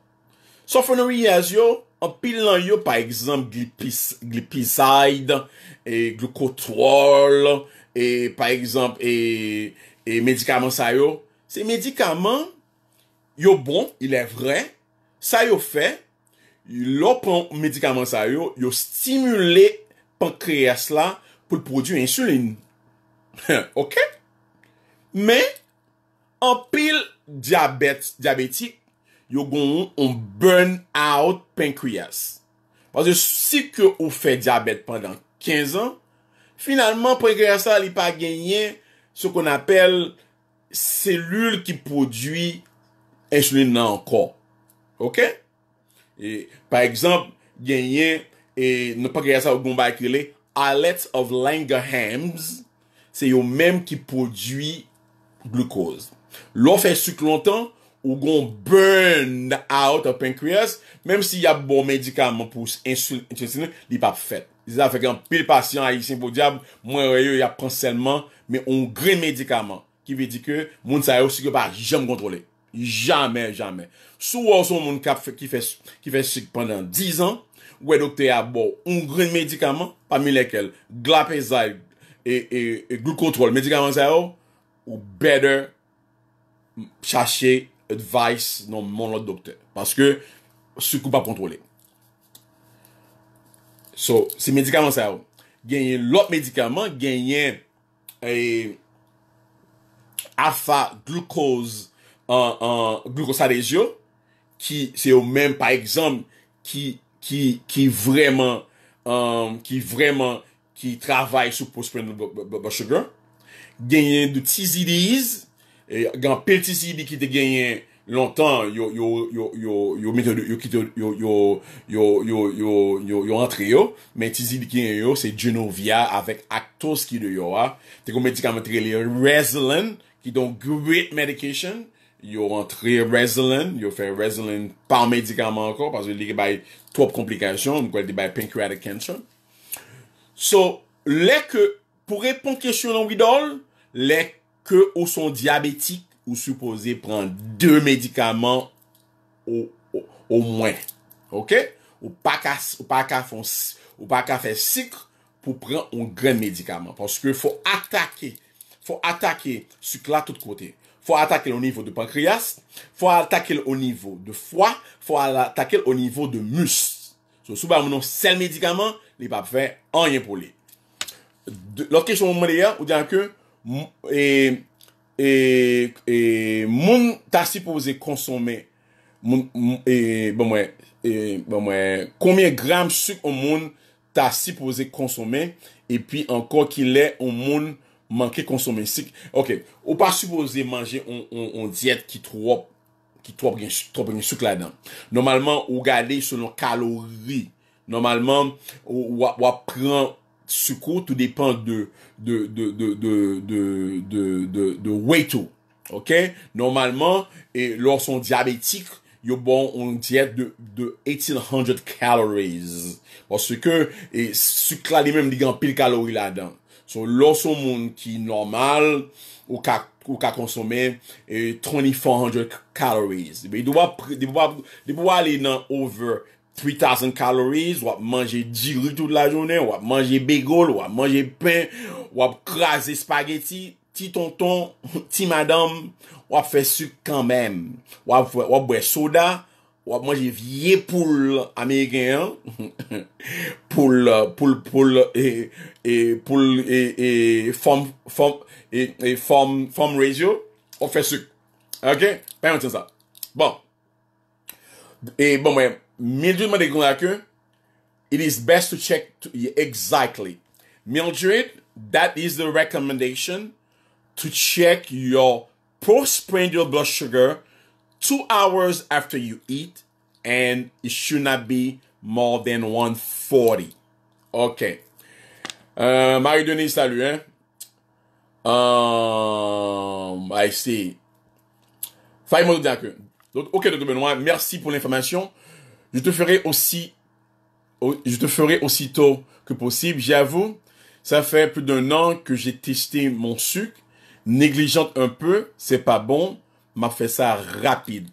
Sophenorias yo, anpil lan yo, pa ekzamp, glipizide, glukotrol, e, e pa ekzamp, e, e, medikaman sa yo. Se medikaman, yo bon, il e vre, sa yo fe, lo pon medikaman sa yo, yo stimule pankreas la pou l'poudu insuline. Ok? Men, anpil diabetik, yo goun ou burn out pancreas. Pase si ke ou fe diabet pandan 15 an, finalman, prekreasa li pa genyen sou kon apel selul ki podwi esle nan anko. Ok? Par exemple, genyen e no prekreasa ou goun ba ekile, alet of Langerhams, se yo menm ki podwi glukoz. Lo fe suk lontan, Ou gon burn out A pancreas Mem si yap bo medikaman pou Insulin, li pap fet Pili pasyon a yi simpo diyab Mwen reyo yap pranselman Me on green medikaman Ki ve di ke moun sayo si ke pa jam kontrole Jamen, jamen Sou woson moun kap ki fe sik Pendan 10 an Ou e dokte yap bo on green medikaman Pamilekel, glapazide E, e, e glukotrol, medikaman sayo Ou beder Chache advice non mon autre docteur. Parce que ce coup pas contrôler. So, ces médicaments, ça, gagner l'autre médicament, gagner eh, alpha glucose, en, en glucose qui, c'est au même, par exemple, qui, qui, qui vraiment, euh, qui vraiment, qui travaille sur post sugar, gagner de idées. E, Gan pèl tisi di ki te genyen lontan, yo an tre yo, men tisi di genyen yo, se genovia avek actos ki de yo a, te kon medikam an tre li yo, Resilin, ki don great medication, yo an tre Resilin, yo fe Resilin pa medikam an kon, paswe li ge bay top komplikasyon, ni kwa di bay pancreatic cancer. So, leke, pou repon kèsyon an widol, lek, ke ou son diabetik ou sou pose pren de medikaman ou mwen. Ok? Ou pa ka fè sikre pou pren ou gren medikaman. Panske fò atake fò atake sik la tout kote. Fò atake l'onivou de pankriyast, fò atake l'onivou de fwa, fò atake l'onivou de mus. Sou sou pa mounon sel medikaman, li pa fè an yon pou li. Lò kèchou moun moun de yon, ou diyan ke, Et et et mon ta si consommer et bon, ouais, et bon, ouais, combien grammes sucre au monde t'as posé consommer, et puis encore qu'il est au monde manqué consommer. Si ok, ou pas supposé manger on diète qui trop qui trop bien trop bien sucre là-dedans, normalement ou sur selon calories, normalement ou à prendre. Soukou, tout depen de weight ou. Ok, normalman, e, lor son diabetik, yon bon on diet de 1,800 calories. Pwase ke, soukla li menm digan pil kalori la dan. So, lor son moun ki normal, ou ka konsome 1,300 e, calories. De pou wale nan over... 3000 calories, manger 10 diri toute la journée, manger va manger à manger pain, va à craser spaghetti, petit tonton, petit madame, faire sucre quand même, ou wap du soda, wap manger vieille poule américaine, poule, poule, poule, et et poule, et et forme forme et forme forme ratio, on fait Ok? pas Bon. et bon mais Mildred Madegunaka, it is best to check to, exactly. Mildred, that is the recommendation to check your postprandial blood sugar two hours after you eat, and it should not be more than 140. OK. Uh, Marie-Denise, salut, hein? Um, I see. Faye Maudou Donc, OK, Dr. Benoît, merci pour l'information. Je te ferai aussi, je te ferai aussitôt que possible. J'avoue, ça fait plus d'un an que j'ai testé mon sucre. négligente un peu, c'est pas bon. M'a fait ça rapide.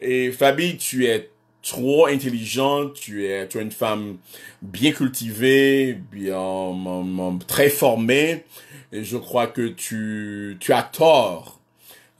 Et Fabi, tu es trop intelligente, tu es, une femme bien cultivée, bien, hum, hum, hum, très formée. Et je crois que tu, tu as tort.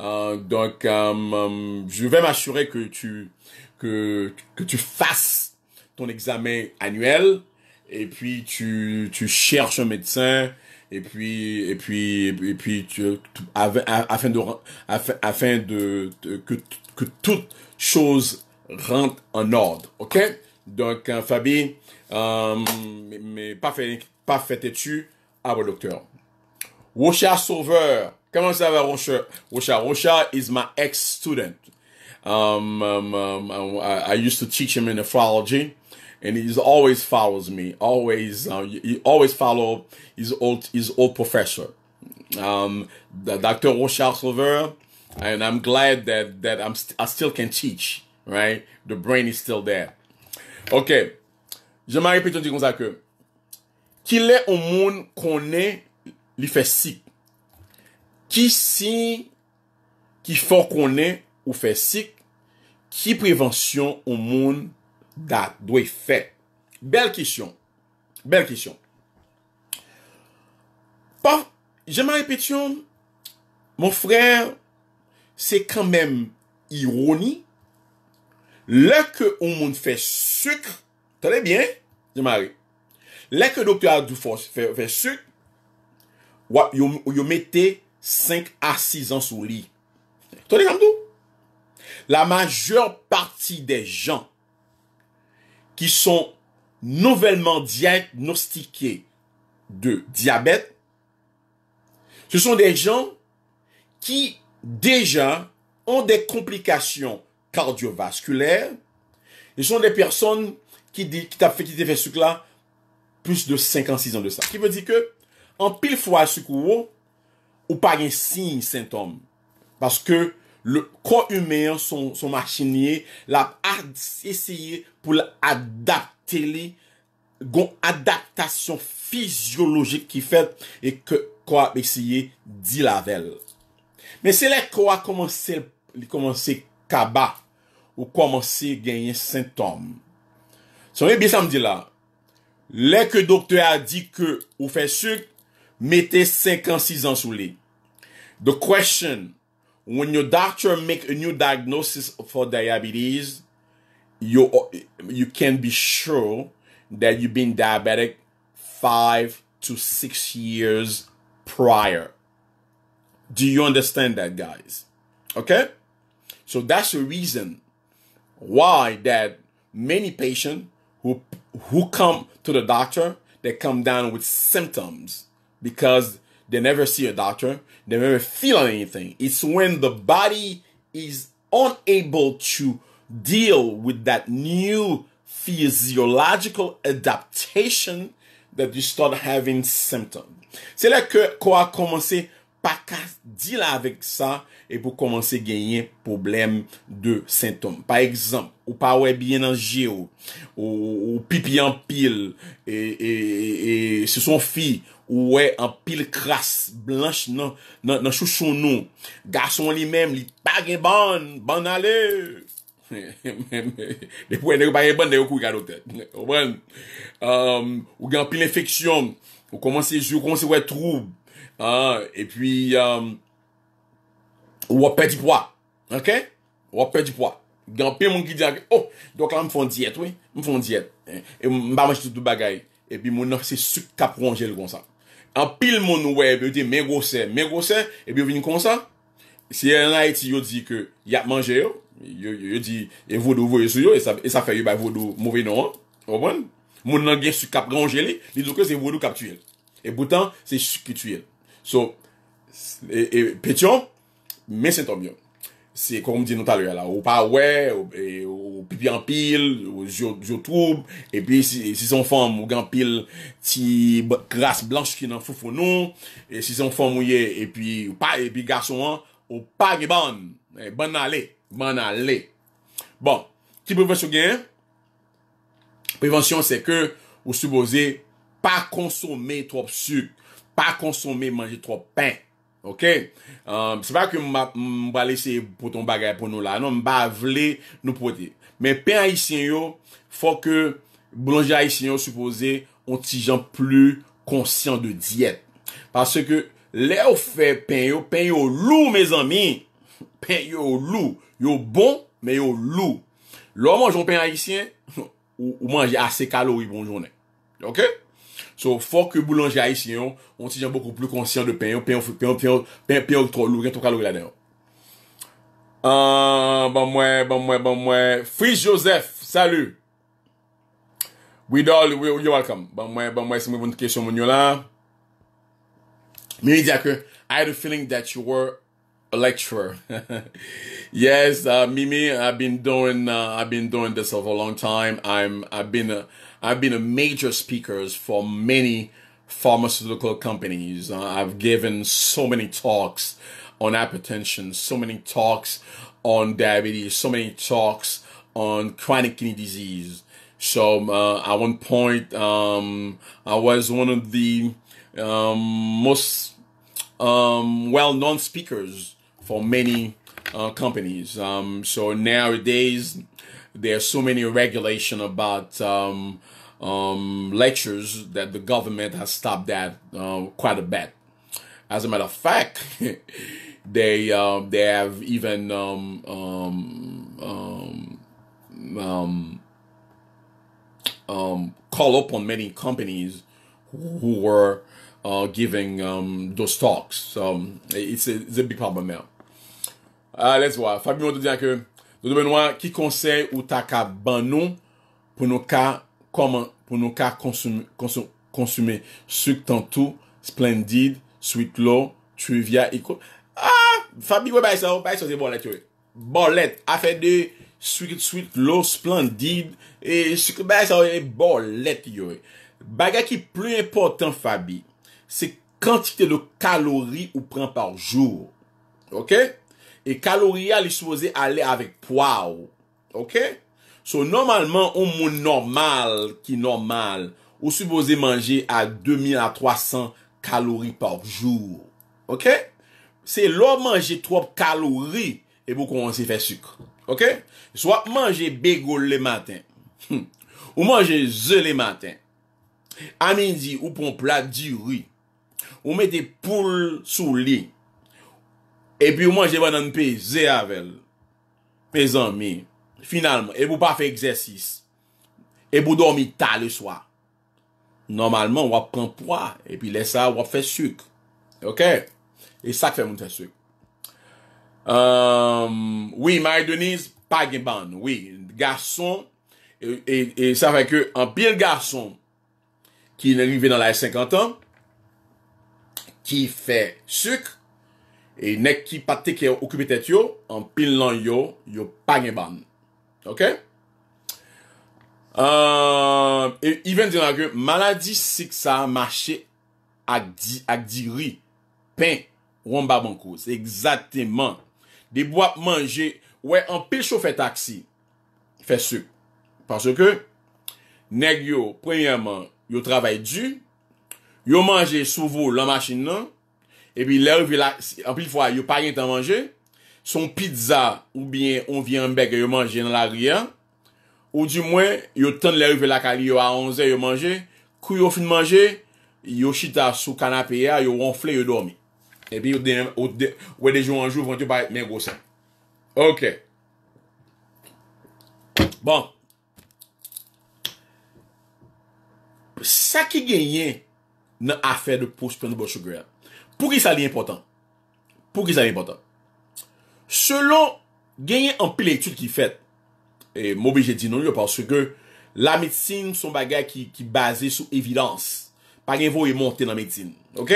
Euh, donc, je vais m'assurer que tu, que, que tu fasses ton examen annuel et puis tu, tu cherches un médecin et puis et puis et puis tu, afin de afin, afin de, que que toute chose rentre en ordre ok donc euh, Fabi euh, mais, pas fait pas fait à votre ah docteur Rocha Sauveur comment ça va Rocha Rocha Rocha is my ex student Um, um, um, um, I, I, used to teach him in nephrology, and he always follows me. Always, uh, he always follow his old his old professor, um, Dr. Rochard Sauveur, and I'm glad that that I'm st I still can teach. Right, the brain is still there. Ok, jema repiton di kon comme ça que qui ou au monde qu'on est sik. Ki si ki fon konen ou fe sik, Ki prévention au monde da dwe fe? Belle question. Bel kisyon. Bon, jema frère, mon c'est quand même ironie lè que au monde fait sucre très bien, jema re, lè ke doktor Adoufos fait sucre, wap yo 5 à 6 ans sou li. es kamdou? la majeure partie des gens qui sont nouvellement diagnostiqués de diabète, ce sont des gens qui déjà ont des complications cardiovasculaires. Ce sont des personnes qui, dit, qui t'ont fait, qui fait ce là plus de 56 ans de ça. Qui veut dire que, en pile fois ce ou pas un signe symptôme. Parce que Le kon humeyan son machinye la ap esye pou la adapte li Gon adaptasyon fizyolojik ki fet e ke kon ap esye di lavel. Men se le kon ap komanse kaba ou komanse genyen sintom. Son e bisam di la. Le ke doktor a di ke ou fesug, mette 56 ansou li. The question... when your doctor make a new diagnosis for diabetes, you you can be sure that you've been diabetic five to six years prior. Do you understand that, guys? Okay, so that's the reason why that many patients who who come to the doctor they come down with symptoms because They never see a doctor, they never feel anything. It's when the body is unable to deal with that new physiological adaptation that you start having symptoms. C'est là qu'on a commencé par cas de deal avec ça et pour commencer à gagner problème de symptômes. Par exemple, ou par webinage, ou pipi en pile, et ce sont filles. ouais en pile crasse blanche non non non nous garçon lui-même il pas bon bon aller les poids n'est pas bon d'ailleurs qu'au tête euh, ou bien ou gain pile infection ou commencer jour commencer ouais trouble ah et puis euh, ou a du poids OK ou a du poids gain pile mon qui dit oh donc là me font diète oui me font diète et on manger tout bagaille et puis mon c'est sucre qu'a prolonger le comme ça An pil moun wè, yo di men gosè, men gosè, e bi yo vin kon sa. Si yon la eti yo di ke yap manje yo, yo di evodou vwe sou yo, e sa fè yon bè evodou mouvenon. Moun nan gen su kap ranjeli, li doke se evodou kap tuyen. E boutan, se skituyen. So, petyon, men se tobyon. c'est comme dit nous tout à l'heure là ou pas ouais ou, ou pipi en pile ou je et puis si, si son femme ou grand pile ti blanche qui n'en foufou non et si son femme ou et puis pas et puis garçon au ou pas de ban et aller aller bon qui prévention gain prévention c'est que vous supposez pas consommer trop sucre pas consommer manger trop pain Ok, euh, se pa ke mba lese poton bagay pou nou la, nou mba vle nou poti. Men pen ayisyen yo, fwa ke blonje ayisyen yo supose onti jan plu konsyant de diyet. Pase ke le ou fe pen yo, pen yo lou me zanmi, pen yo lou, yo bon men yo lou. Lou manjou pen ayisyen, ou manjou ase kalori bon jounen. Ok? So, fòk ke boulanje Haitien, on ti jan bokou plou konsyant de pen, pen ou tro lou, gen ton kalori la den. Uh, ah, ban mwen, ban mwen, ban mwen. Fris Joseph, salu. Widol, you're welcome. Ban mwen, ban mwen, se mwen voun kesyon moun yo la. Mwen yi diya I had a feeling that you were a lecturer. yes, uh, Mimi, I've been doing, uh, I've been doing this for a long time. I'm, I've been a... Uh, I've been a major speaker for many pharmaceutical companies. Uh, I've given so many talks on hypertension, so many talks on diabetes, so many talks on chronic kidney disease. So uh, at one point, um, I was one of the um, most um, well-known speakers for many uh, companies. Um, so nowadays, there are so many regulation about um, um, lectures that the government has stopped that uh, quite a bit. As a matter of fact, they uh, they have even um, um, um, um, um call upon many companies who were uh, giving um, those talks. Um, it's, a, it's a big problem now. Uh, let's voir. Fabio, on te dit que nous devons qui conseille ou ta ka ban nou pou nou ka Koman pou nou ka konsume suk tantou, splendid, swit lò, tuvia, ikon. A, ah, Fabi wè bay sa wè bay sa wè bolet yore. Bolet. Afè de swit lò, splendid, e swit bay sa wè bolet yore. Bagay ki pli important Fabi, se kantite de kalori ou pren par jour. Ok? E kalori a li souze ale avèk poaw. Ok? So, normalman, ou moun normal ki normal, ou supose manje a 2300 kalori pa vjou. Ok? Se lò manje 3 kalori, e pou kon se fe suk. Ok? So, manje begol le matin. Hmm. Ou manje ze le matin. A midi, ou pon plat di rwi. Ou mette poul sou li. E pi ou manje banan pe ze avel. Pe zanmi. finalement, et vous ne pas fait exercice, et vous dormez tard le soir, normalement, vous prend poids, et puis laissez ça, vous fait sucre. Ok? Et ça fait monter sucre. Euh, oui, Marie-Denise, pas de ban. Oui, garçon, et, ça fait que, un pile garçon, qui est arrivé dans la 50 ans, qui fait sucre, et n'est qui pas de la tête un en pile l'an yo, yo pas de ban. Ok, euh, il vient de dire que la maladie c'est que ça a marché à digri pain rumba mon cous exactement des bois manger ouais un pêche au fait taxi fait ce parce que premièrement ils travaille dur ils mangent souvent la machine et puis en plus pas fois de manger son pizza ou bien on vye en beg yo manje nan la riyan, ou di mwen yo tan lè rive la kari yo a 11 yo manje, kou yo fin manje, yo chita sou kanap e ya, yo wonfle yo dormi. Epi yo wè de joun anjou vwant yo bayet men gosan. Ok. Bon. Sa ki genyen nan afè de post-prenu bò chouk riyan. Pou ki sa li important? Pou ki sa li important? Selon genye anpil etude ki fet, e mou bi jè di nou yo, parce ke la medsine son bagay ki base sou evidans, pa gen voye monte nan medsine, ok?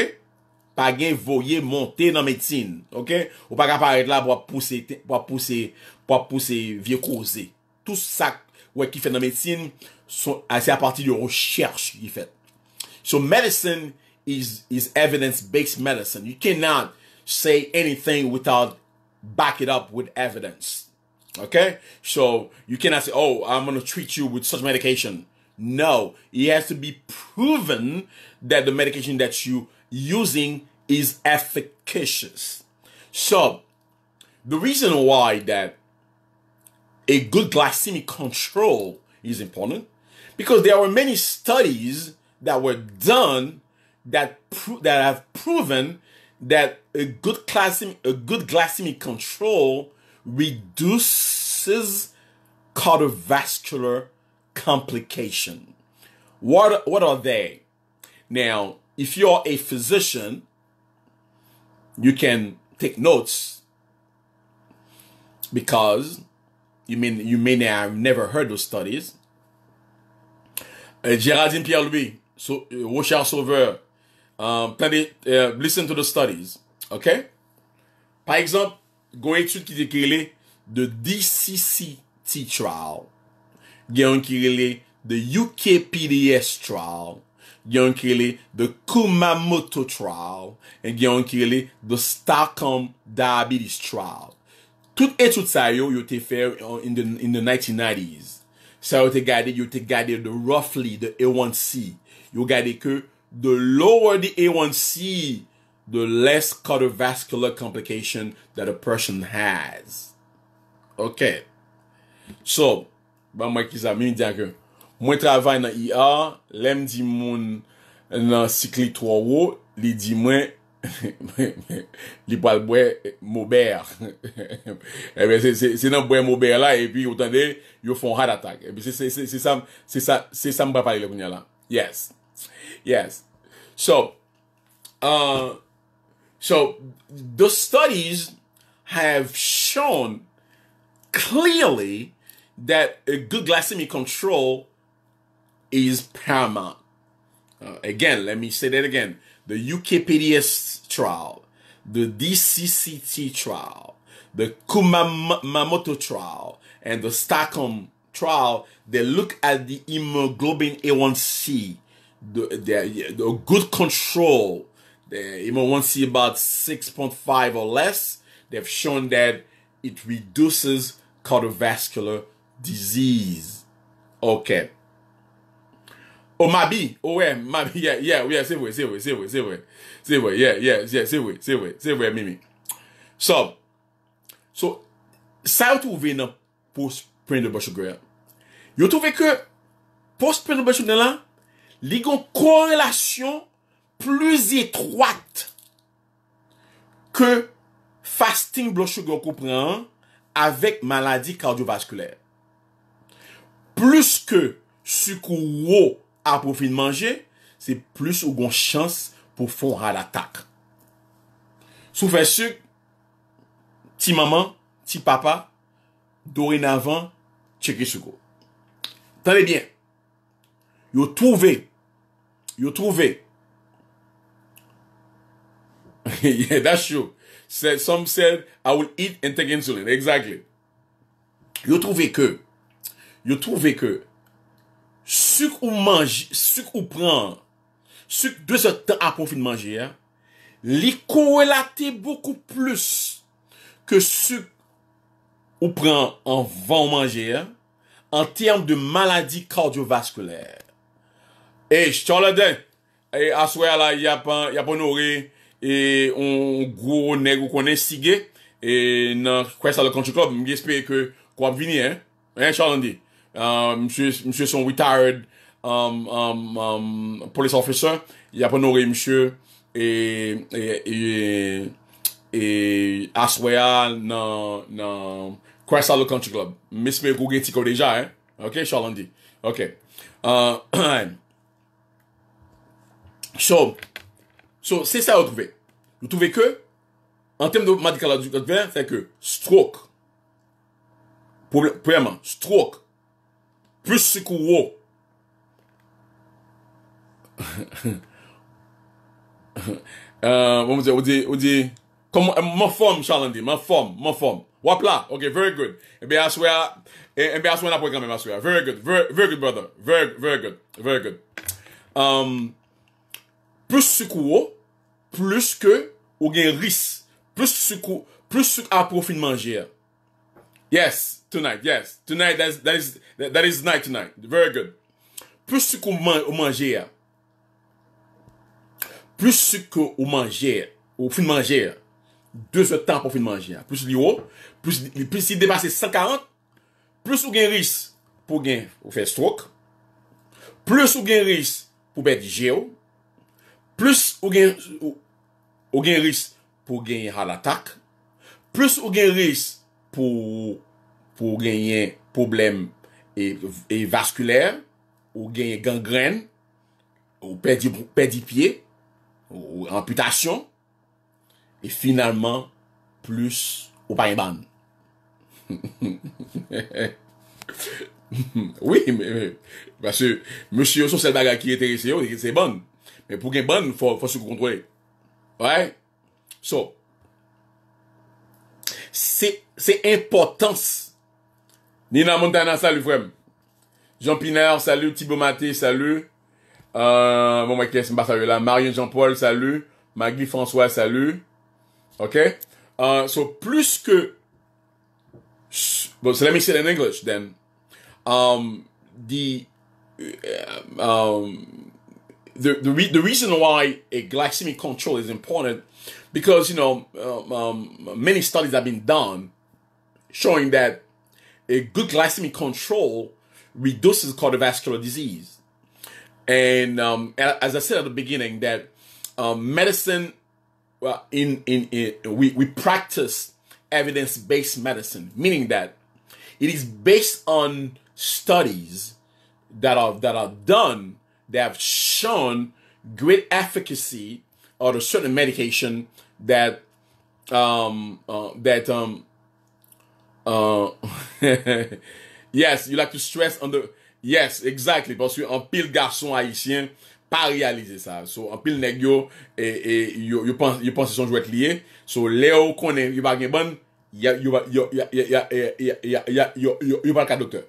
Pa gen voye monte nan medsine, ok? Ou pa kapare la wap pousse vie kouze. Tout sak wè ki fet nan medsine, se a parti di yo recherche ki fet. So, medsine is evidence-based medsine. You cannot say anything without evidence. back it up with evidence. Okay? So you cannot say, oh, I'm going to treat you with such medication. No, it has to be proven that the medication that you using is efficacious. So the reason why that a good glycemic control is important because there were many studies that were done that pro- that have proven that a good glycemic, a good glycemic control reduces cardiovascular complication. What, what are they? Now, if you're a physician, you can take notes because you mean you may have never heard those studies. Uh, Geraldine Pierre-Louis, so, uh, Rochard Sauveur, Um, uh, listen to the studies. okay? Par exemple, gwen etude ki the DCCT trial. Gen yon kirele UK UKPDS trial. Gen yon kirele the Kumamoto trial. And gen yon kirele the Stockholm Diabetes trial. Tout etude sa yo yo te fer in the, in the 1990s. So yo te gade, yo te gade roughly the A1C. You gade ke the lower the A1C, the less cardiovascular complication that a person has. Ok. So, ban mwen ki sa, mwen diyan ke, mwen travay nan IA, e lem di moun nan sikli 3 wou, li di mwen, li bal bwe mouber. Se nan bwe mouber la, e pi, yo foun hat atak. Se sa mwen pa pale le kounya la. Yes. Yes. So, uh, so those studies have shown clearly that a good glycemic control is paramount. Uh, again, let me say that again. The UKPDS trial, the DCCT trial, the Kumamoto trial, and the Stockholm trial, they look at the hemoglobin A1C the, the, the good control. The, even once you about 6.5 or less, they've shown that it reduces cardiovascular disease. Okay. Oh, Mabi. Oh, yeah, Mabi. Yeah, yeah, yeah. Say way, say way, say way, say way. Say way, yeah, yeah, yeah. Say way, say way, say way, Mimi. So, so, ça eu trouvé dans post-print de Bachogrea. Eu trouvé que post-print de Bachogrea, les gon plus étroites que fasting blood sugar comprend avec maladie cardiovasculaire plus Plus que sukou wou apofin manger, c'est plus ou gon chance pour fon ral l'attaque Sou fè ti maman, ti papa, dorénavant avan, cheke sukou. bien, yo trouvé you trouvez, yeah, that's true. some said, I will eat and take insulin. Exactly. You trouvez que, you trouvez que, suc ou mange, vous ou ce que de temps à profiter de manger, ya, hein, li beaucoup plus que suc ou prend en vent manger en hein, en termes de maladie cardiovasculaire. Et charlatan. Et à ce là, il y a pas, il y a pas honoré. Et on gros nègre qu'on est sigé. Et dans quoi le country club, j'espère que quoi va venir, hein. Hein, Euh, monsieur, monsieur son retired, um, um, um, police officer. Il y a pas honoré monsieur. Et, et, et, et Aswea dans, dans Christ Hollow Country Club. Miss que vous avez déjà, hein. Ok, Charlandi. Ok. Uh, So, so c'est ça, vous trouvez. Vous trouvez que, en termes de medical vert, c'est que stroke, premièrement, stroke, plus secours, euh, on dit, on dit, on dit, comment, euh, ma forme, Charles ma forme, ma forme. Wap là, ok, very good. Eh bien, je suis ebe aswe na programme suis a. Very good, very, very good brother. Very, very good, very good. Um, plus sucre plus que ou gain risque plus sucre plus sucre à profit de manger yes tonight yes tonight That's. that is that is night tonight very good plus sucre vous manger plus que ou manger ou fin manger deux heures temps pour fin manger plus li haut plus plus si dépasser 140 plus ou gain risque pour gain ou faire stroke plus ou gain risque pour perdre géo plus ou gain risque pour gagner à l'attaque, plus ou gain risque pour gagner problème et vasculaire ou gagner gangrène ou perdre ou perdre du pied amputation et finalement plus ou pas un oui mais parce que monsieur c'est le bagage qui est intéressé c'est bon pour pou bonne, il faut se contrôler. Ouais? So, c'est important. Nina Montana, salut frère Jean Pinard, salut. Thibaut Maté, salut. Euh, bon, Marion Jean-Paul, salut. Magui François, salut. Ok? Euh, so, plus que... Bon, so let me say it in English, then. Um, the... Um, the the, re- the reason why a glycemic control is important because you know um, um, many studies have been done showing that a good glycemic control reduces cardiovascular disease and um, as i said at the beginning that um, medicine well in, in in, we, we practice evidence-based medicine meaning that it is based on studies that are that are done that have shown great efficacy of a certain medication that um uh, that um uh yes you like to stress on the yes exactly parce que un pile garçon haïtien pas réaliser ça so en pile nèg yo et et yo yo pense yo pense son jouet lié so léo connaît yo pas gain bonne yo yo yo yo yo yo yo yo pas docteur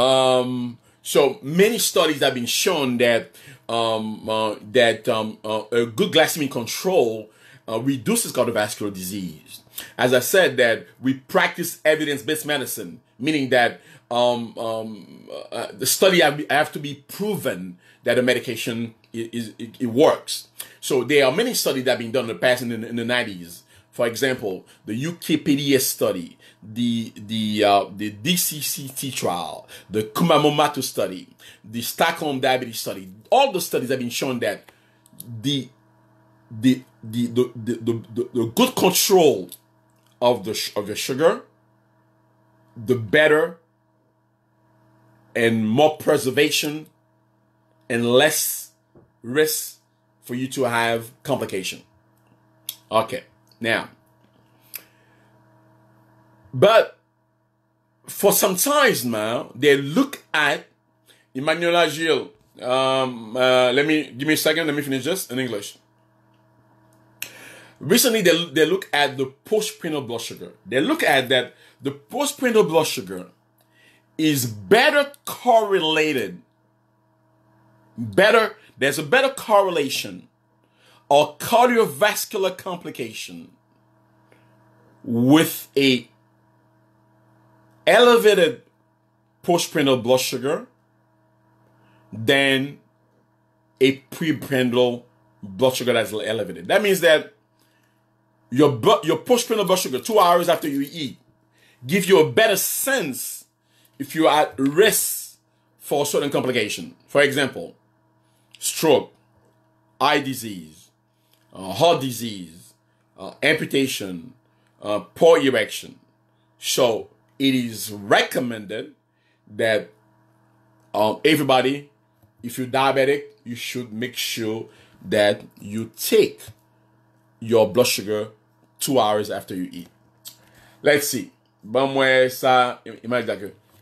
um so many studies have been shown that um, uh, that um, uh, a good glycemic control uh, reduces cardiovascular disease. As I said, that we practice evidence-based medicine, meaning that um, um, uh, uh the study have to be proven that the medication is, is, it works. So there are many studies that have been done in the past in the, in the 90s. For example, the UKPDS study the the uh, the DCCT trial, the Kumamoto study, the Stockholm diabetes study, all those studies have been shown that the the the the, the, the, the, the good control of the of your sugar, the better and more preservation and less risk for you to have complication. Okay, now but for some times now, they look at Emmanuel Agil. Um, uh, let me give me a second. Let me finish this in English. Recently, they, they look at the postprandial blood sugar. They look at that the postprandial blood sugar is better correlated. Better, there's a better correlation or cardiovascular complication with a elevated postprandial blood sugar than a preprandial blood sugar that's elevated. That means that your your postprandial blood sugar two hours after you eat give you a better sense if you're at risk for a certain complication. For example, stroke, eye disease, uh, heart disease, uh, amputation, uh, poor erection. So it is recommended that um, everybody, if you're diabetic, you should make sure that you take your blood sugar two hours after you eat. Let's see.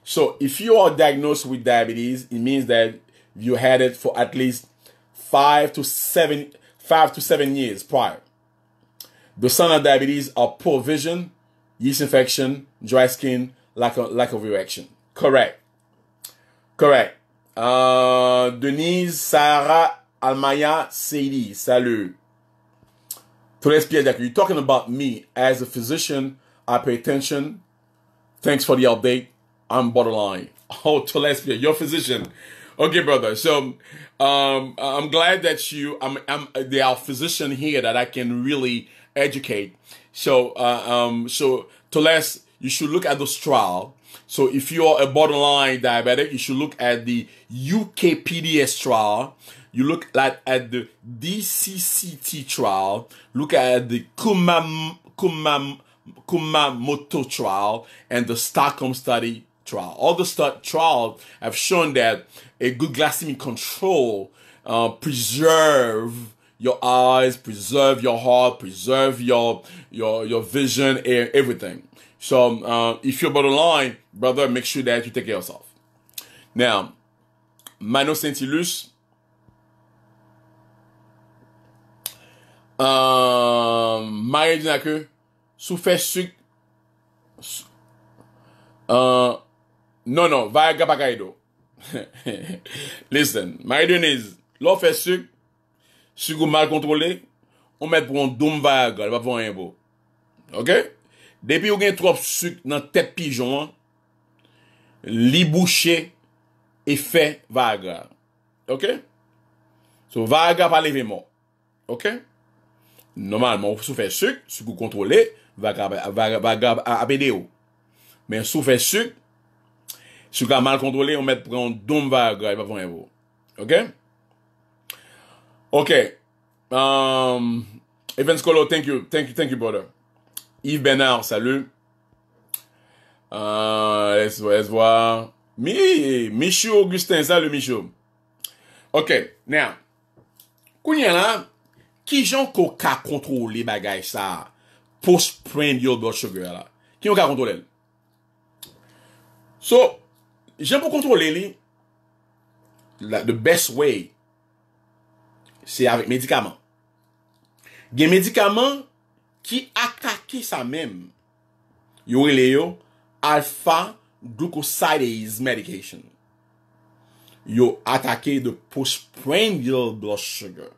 So, if you are diagnosed with diabetes, it means that you had it for at least five to seven, five to seven years prior. The signs of diabetes are poor vision, yeast infection, dry skin, lack of, lack of erection. Correct. Correct. Uh, Denise, Sarah, Almaya, Sadie, salut. Today's Pierre you're talking about me as a physician. I pay attention. Thanks for the update. I'm borderline. Oh, Telespia, your physician. Okay, brother. So, um, I'm glad that you, I'm, I'm, there are physicians here that I can really educate. So, uh, um, so to less, you should look at those trial. So if you are a borderline diabetic, you should look at the UKPDS trial. You look at, at the DCCT trial. Look at the Kumam, Kumam, Kumamoto trial and the Stockholm study trial. All the st- trials have shown that a good glycemic control uh, preserve your eyes, preserve your heart, preserve your your your vision and everything. So uh, if you're bottom line, brother, make sure that you take care of yourself. Now, Mano Saint-Illus, um, Marie Dinakeu, sous uh, no, no, via Gapakaido. Listen, my doing is, l'offre sucre, sou kou mal kontrole, on met pou yon doum vaga, yon va pou yon vò. Ok? Depi yon gen trop souk nan tep pijon, li bouchè, efè vaga. Ok? Sou vaga pa leve mò. Ok? Normalman, sou fè souk, sou kou kontrole, vaga apede yo. Men sou fè souk, sou kou mal kontrole, yon met pou yon doum vaga, yon va pou yon vò. Ok? Ok, um, Evans Colo, thank you, thank you, thank you brother. Yves Bernard, salu. Let's go, let's go. Mi, Michou Augustin, salu Michou. Ok, now, kwenye la, ki jan ko ka kontrole bagay sa pou spren diyo do chogue la? Ki jan ko ka kontrole? So, jan pou kontrole li, like the best way Se avek medikaman Gen medikaman Ki atake sa mem Yo ele yo Alpha glucosidase medication Yo atake The postprandial blood sugar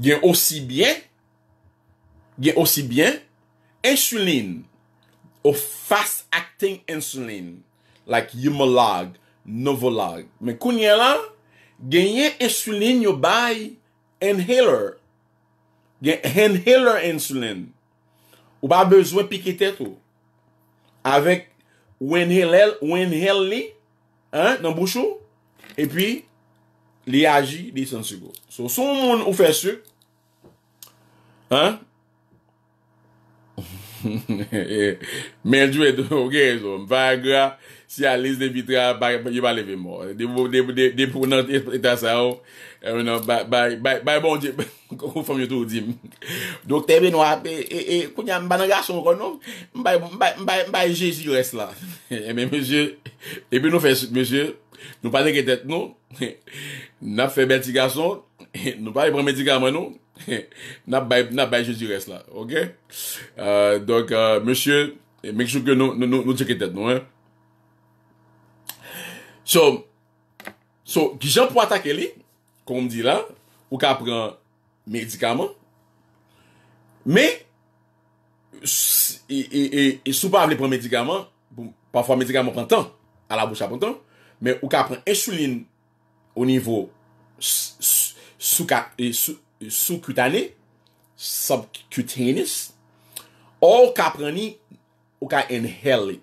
Gen osi bien Gen osi bien Insulin Ou fast acting insulin Like Yomelag Novolag Men konye la genye ensuline yo bay enheller. Enheller ensuline. Ou ba bezwen pike tete ou. Avek ou enheller li nan bouchou. E pi, li aji disansigo. So, sou moun ou fese ou fese Menjou eto, ok, zon, vay gra, si alis de vitra, yon pa leve mor. De pou nan etasa ou, bay bon di, kou fom yon tou di. Dokte be nou ap, e kou nyan banan yason kon nou, bay jesu yon es la. E men, meshe, e pe nou fe, meshe, nou pa de ketet nou, nap fe bel ti gason, nou pa de premedikaman nou, Nap bay je di res la Ok Donk monsye Meksouke nou diketet nou So So gijan pou atake li Konm di la Ou ka pren medikaman Me E sou pa avle pren medikaman Parfwa medikaman pren tan A la boucha pren tan Men ou ka pren esuline Ou nivou Sou soukutane, subcutaneous, ou ka prani, ou ka inhale.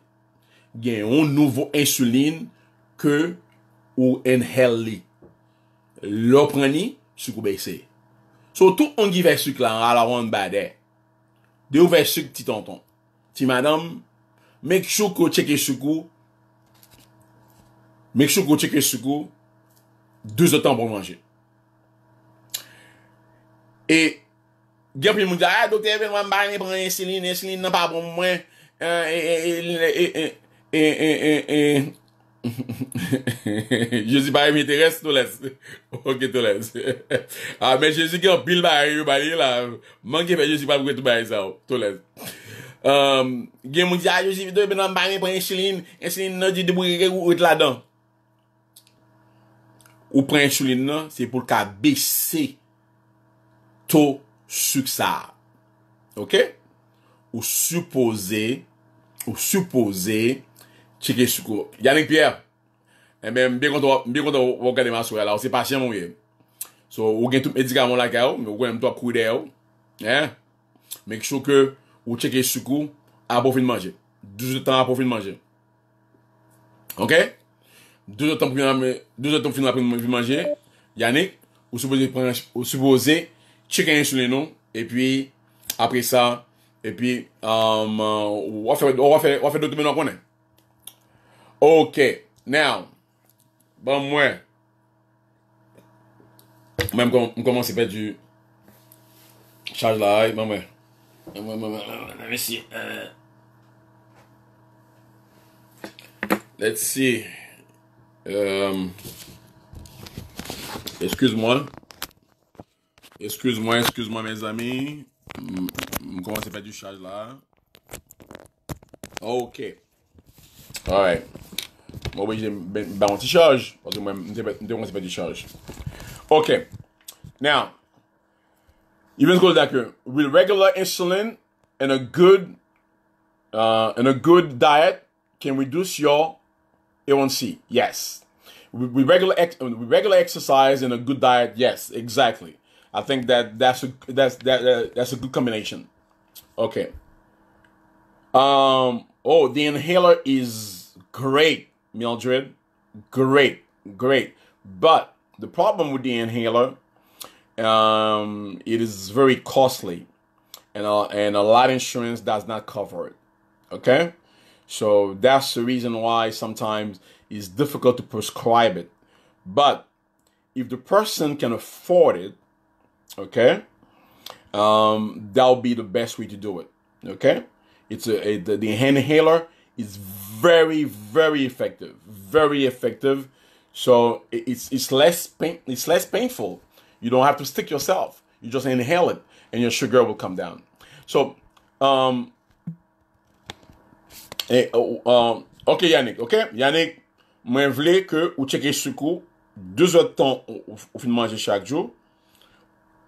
Gen un nouveau insuline que ou inhale. Lo prani, suk bese. So tout an gi la, ala wan bade. De ou versuk ti tonton. Ti madame, mek chou ko cheke soukou, mek chou ko cheke soukou, deux autant pour manger. E gen pwede mwen di a, do te ven wan barne pren insulin, insulin nan pa bran mwen. Yosip A. M. Eteres, to les. Ok, to les. A men, Yosip A. M. Eteres, yo barne, yo barne la. Man kipe Yosip A. M. Eteres, yo barne sa, to les. Gen mwen di a, Yosip A. M. Eteres, yo barne pren insulin, insulin nan di debou kere ou ou te la dan. Ou pren insulin nan, se pou lka besi. to ça Ok? Ou supposé, ou suppose, chike suko. Yannick Pierre, e men mbe konta wakade maswe la, ou se pasyen mon So, ou gen tout medikamon la Mais ou, men ou le mtwa koude ou. Eh? chou ke ou chike suko, apou fin manje. 12 tan apou fin Ok? 12 tan apou fin manger. Yannick, ou suppose, ou suppose, Che kè yè sou lè nou. E pi apre sa. E pi wafè dòt men wak wè. Ok. Now. Bam wè. Mè m komanse pe du. Chaj la. Bam wè. Bam wè. Mè mè mè mè. Mè si. Let's see. Um, Eskouz mè. Excuse-moi, excuse-moi mes amis. M commencez pas du charge là. Ok. Alright. Mwen wè jè ban ti charge. Pwazè mwen mte mwen se pa di charge. Ok. Now. Even goes back With regular insulin and a good uh, and a good diet can reduce your A1C. Yes. With regular, ex- with regular exercise and a good diet. Yes, exactly. I think that that's a, that's that, that that's a good combination. Okay. Um. Oh, the inhaler is great, Mildred. Great, great. But the problem with the inhaler, um, it is very costly, and a, and a lot of insurance does not cover it. Okay, so that's the reason why sometimes it's difficult to prescribe it. But if the person can afford it, Okay, um, that'll be the best way to do it. Okay, it's a, a the, the hand inhaler is very very effective, very effective. So it's it's less pain it's less painful. You don't have to stick yourself. You just inhale it, and your sugar will come down. So, um, eh, oh, um ok Yannick, ok Yannick, mwen vle ke ou cheke deux 2 ou tan ou, ou, ou fin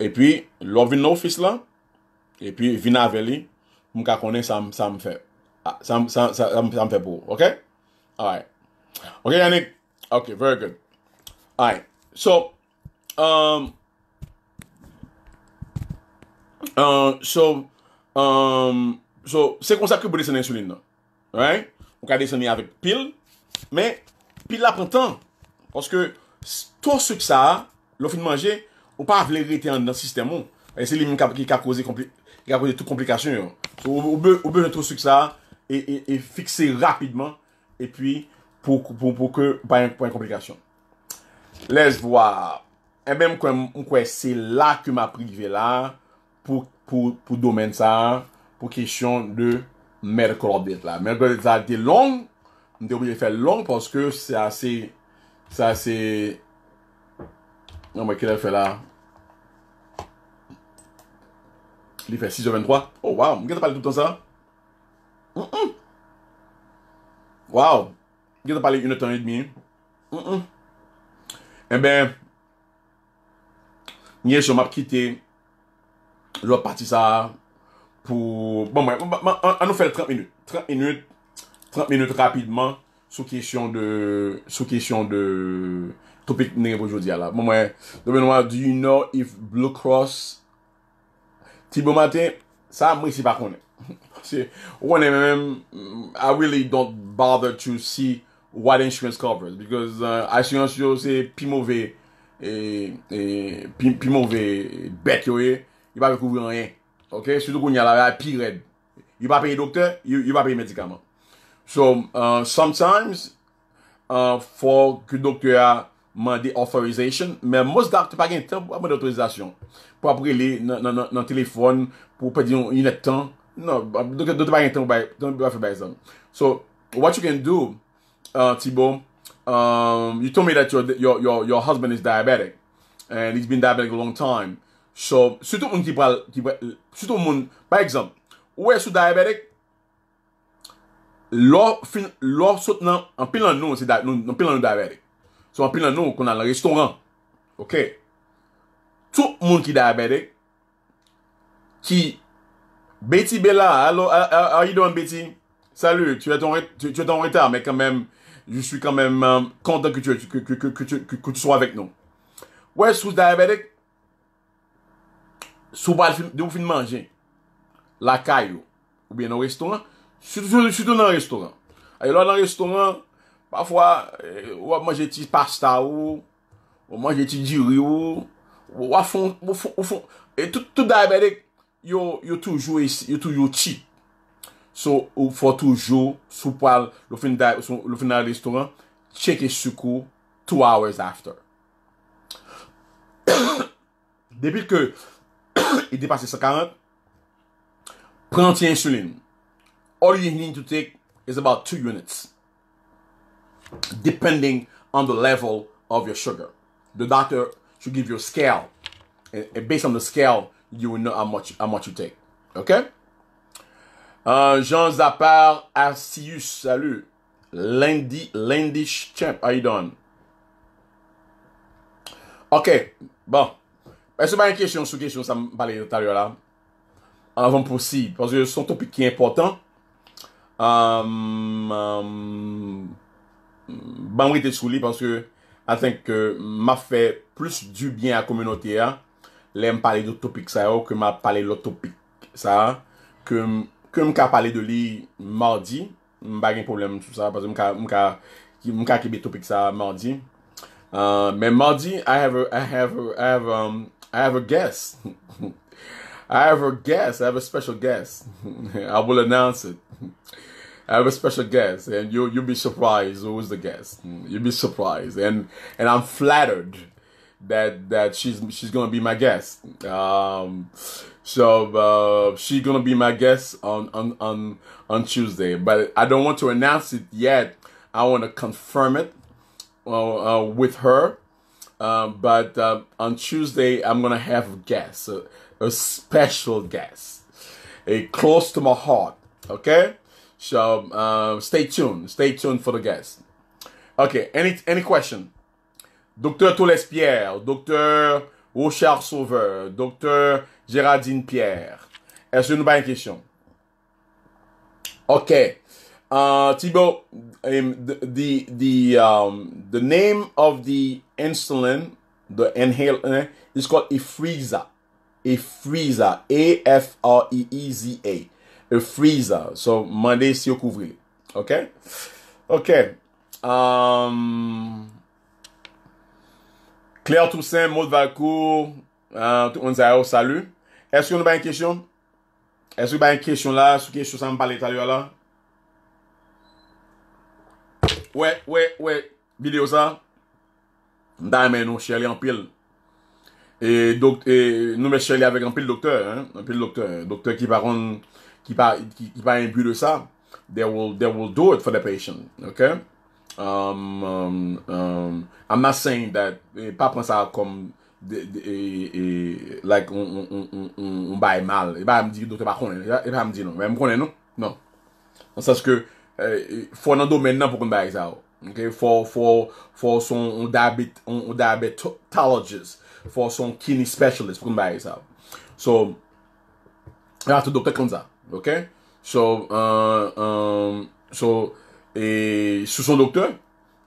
E pi, lò vin nou fis lan. E pi, vin avè li. Mou ka konè, sa m fè. Sa m fè bou. Ok? Ok, Yannick? Ok, very good. Ok. So, um, uh, So, um, So, se konsa ki bo desen insuline nan. Ok? Mou ka desen ni avè pil. Me, pil la pentan. Koske, to sèk sa, lò fin manje, Ou pa vle rete an nan sistem ou. E se li moun ki ka kose tout komplikasyon yo. Ou be jen tro souk sa. E fikse rapidman. E pi pou pou pou pou pa yon komplikasyon. Les vwa. E bem kwen kwen se la ke ma prive la. Pou pou pou domen sa. Pou kishon de Merkolobet la. Merkolobet sa de long. Mwen de obje fe long. Pou se se ase Mwen mwen kile fe la. Li fè 623. Oh, wow. Mwen gen te pale tout an sa? Mwen gen te pale 1,5 ton? Mwen gen te pale 1,5 ton? E ben, mwen gen se mèp kite, lò pati sa, pou, bon, mwen mwen, an nou fèl 30 min. 30 min, 30 min rapidman, sou kesyon de, sou kesyon de, topik mwen gen pou jodi a la. Bon, mwen mwen, do mwen mwen, do you know if Blue Cross, Ti pou bon maten, sa mwen si pa konen. Si, one men men men, I really don't bother to see what insurance covers. Because, a uh, yasuyans yo se pi mouve, e, e, pi mouve bet yo e, yu pa pe kouvren en, ok? Soutou koun yalave a pi red. Yu pa pe yi dokte, yu pa pe yi medikaman. So, uh, sometimes, uh, for ki dokte a Man de authorization Men mwaz dak te pa gen ten pou apan de autorizasyon Pwa apre li nan telefon Pwa pe di yon yon etan Non, do te pa gen ten pou bay So, what you can do uh, Tibo um, You told me that your husband is diabetic And he's been diabetic a long time So, suto moun ki pral Suto moun, bay ekzamp Ou e sou diabetic Lò sot nan An pilan nou, an pilan nou diabetic Swa pina nou konan la restoran. Ok. Tout moun ki diabetic. Ki. Betty Bella. A yi doan Betty. Salut. Tu etan weta. Me kanmem. Je suis kanmem. Kontant euh, ki tu so avèk nou. Ouè sou diabetic. Sou bal. De ou fin manje. La kay yo. Ou bien la restoran. Sou tou nan restoran. A yi doan la restoran. Pafwa, euh, ou a manje ti pasta ou, ou manje ti jiri ou, ou a fon, ou fon, ou fon, e tout diabetik, yo tou jou yoti. So, ou fo tou jou, sou pal, lo fin dal, lo fin dal listoran, cheke soukou, two hours after. Depil ke, i depase se 40, prenti insulin. All you need to take is about two units. depending on the level of your sugar. The doctor should give you a scale, and, based on the scale, you will know how much how much you take. Okay. Uh, Jean Zappar Asius, salut. Lundi, lundi Champ, how you doing? Ok, bon. Est-ce que une question sur question, ça me parlait tout à l'heure là? Avant possible, parce que c'est un topic qui est important. Um, um Ban mwite sou li panse ke ma fe plus du byen a komyonote ya Le m pale do topik sa yo ke ma pale do topik sa Ke m ka pale do li mardi M bagen problem sou sa M ka kebe topik sa mardi euh, Me mardi, I have a guest I have a guest, I have a special guest I will announce it I have a special guest, and you you'll be surprised who's the guest. Mm, you'll be surprised, and and I'm flattered that that she's she's gonna be my guest. Um, so uh, she's gonna be my guest on on on on Tuesday, but I don't want to announce it yet. I want to confirm it uh, uh, with her. Um, but uh, on Tuesday, I'm gonna have a guest, a, a special guest, a close to my heart. Okay so uh, stay tuned. Stay tuned for the guest. Okay. Any any question? Docteur Tolespierre, Doctor Rochard Sauveur, Doctor Gérardine Pierre. Est-ce que nous une question? Okay. Uh, Thibaut, um, the the the, um, the name of the insulin, the inhaler, is called a freezer, A F R E E Z A. A freezer. So, mande si yo kouvri. Ok? Ok. Um, Claire Toussaint, Maud Vakou. Uh, tout moun zayou, salu. Eske yon nou ba en kesyon? Eske yon ba en kesyon la? Souke yon chousan mbal etalyou ala? Ouè, ouè, ouè. Video sa. Da men nou, chè li anpil. E nou men chè li avèk anpil doktor. Anpil doktor. Doktor ki varon... ki pa yon bi de sa, they will do it for the patient. Ok? Um, um, um, I'm not saying that pa pransa kom like on bay mal. E ba mdi do te pa konen. E ba mdi non. E m konen non? Non. An saske, eh, eh, fwa nan do men nan pou kon bay e sa. Ok? Fwa son on diabetologist, fwa son kini specialist pou kon bay e sa. So, an sa do te kon za. Okay? So, uh, um, so a Susan Docteur,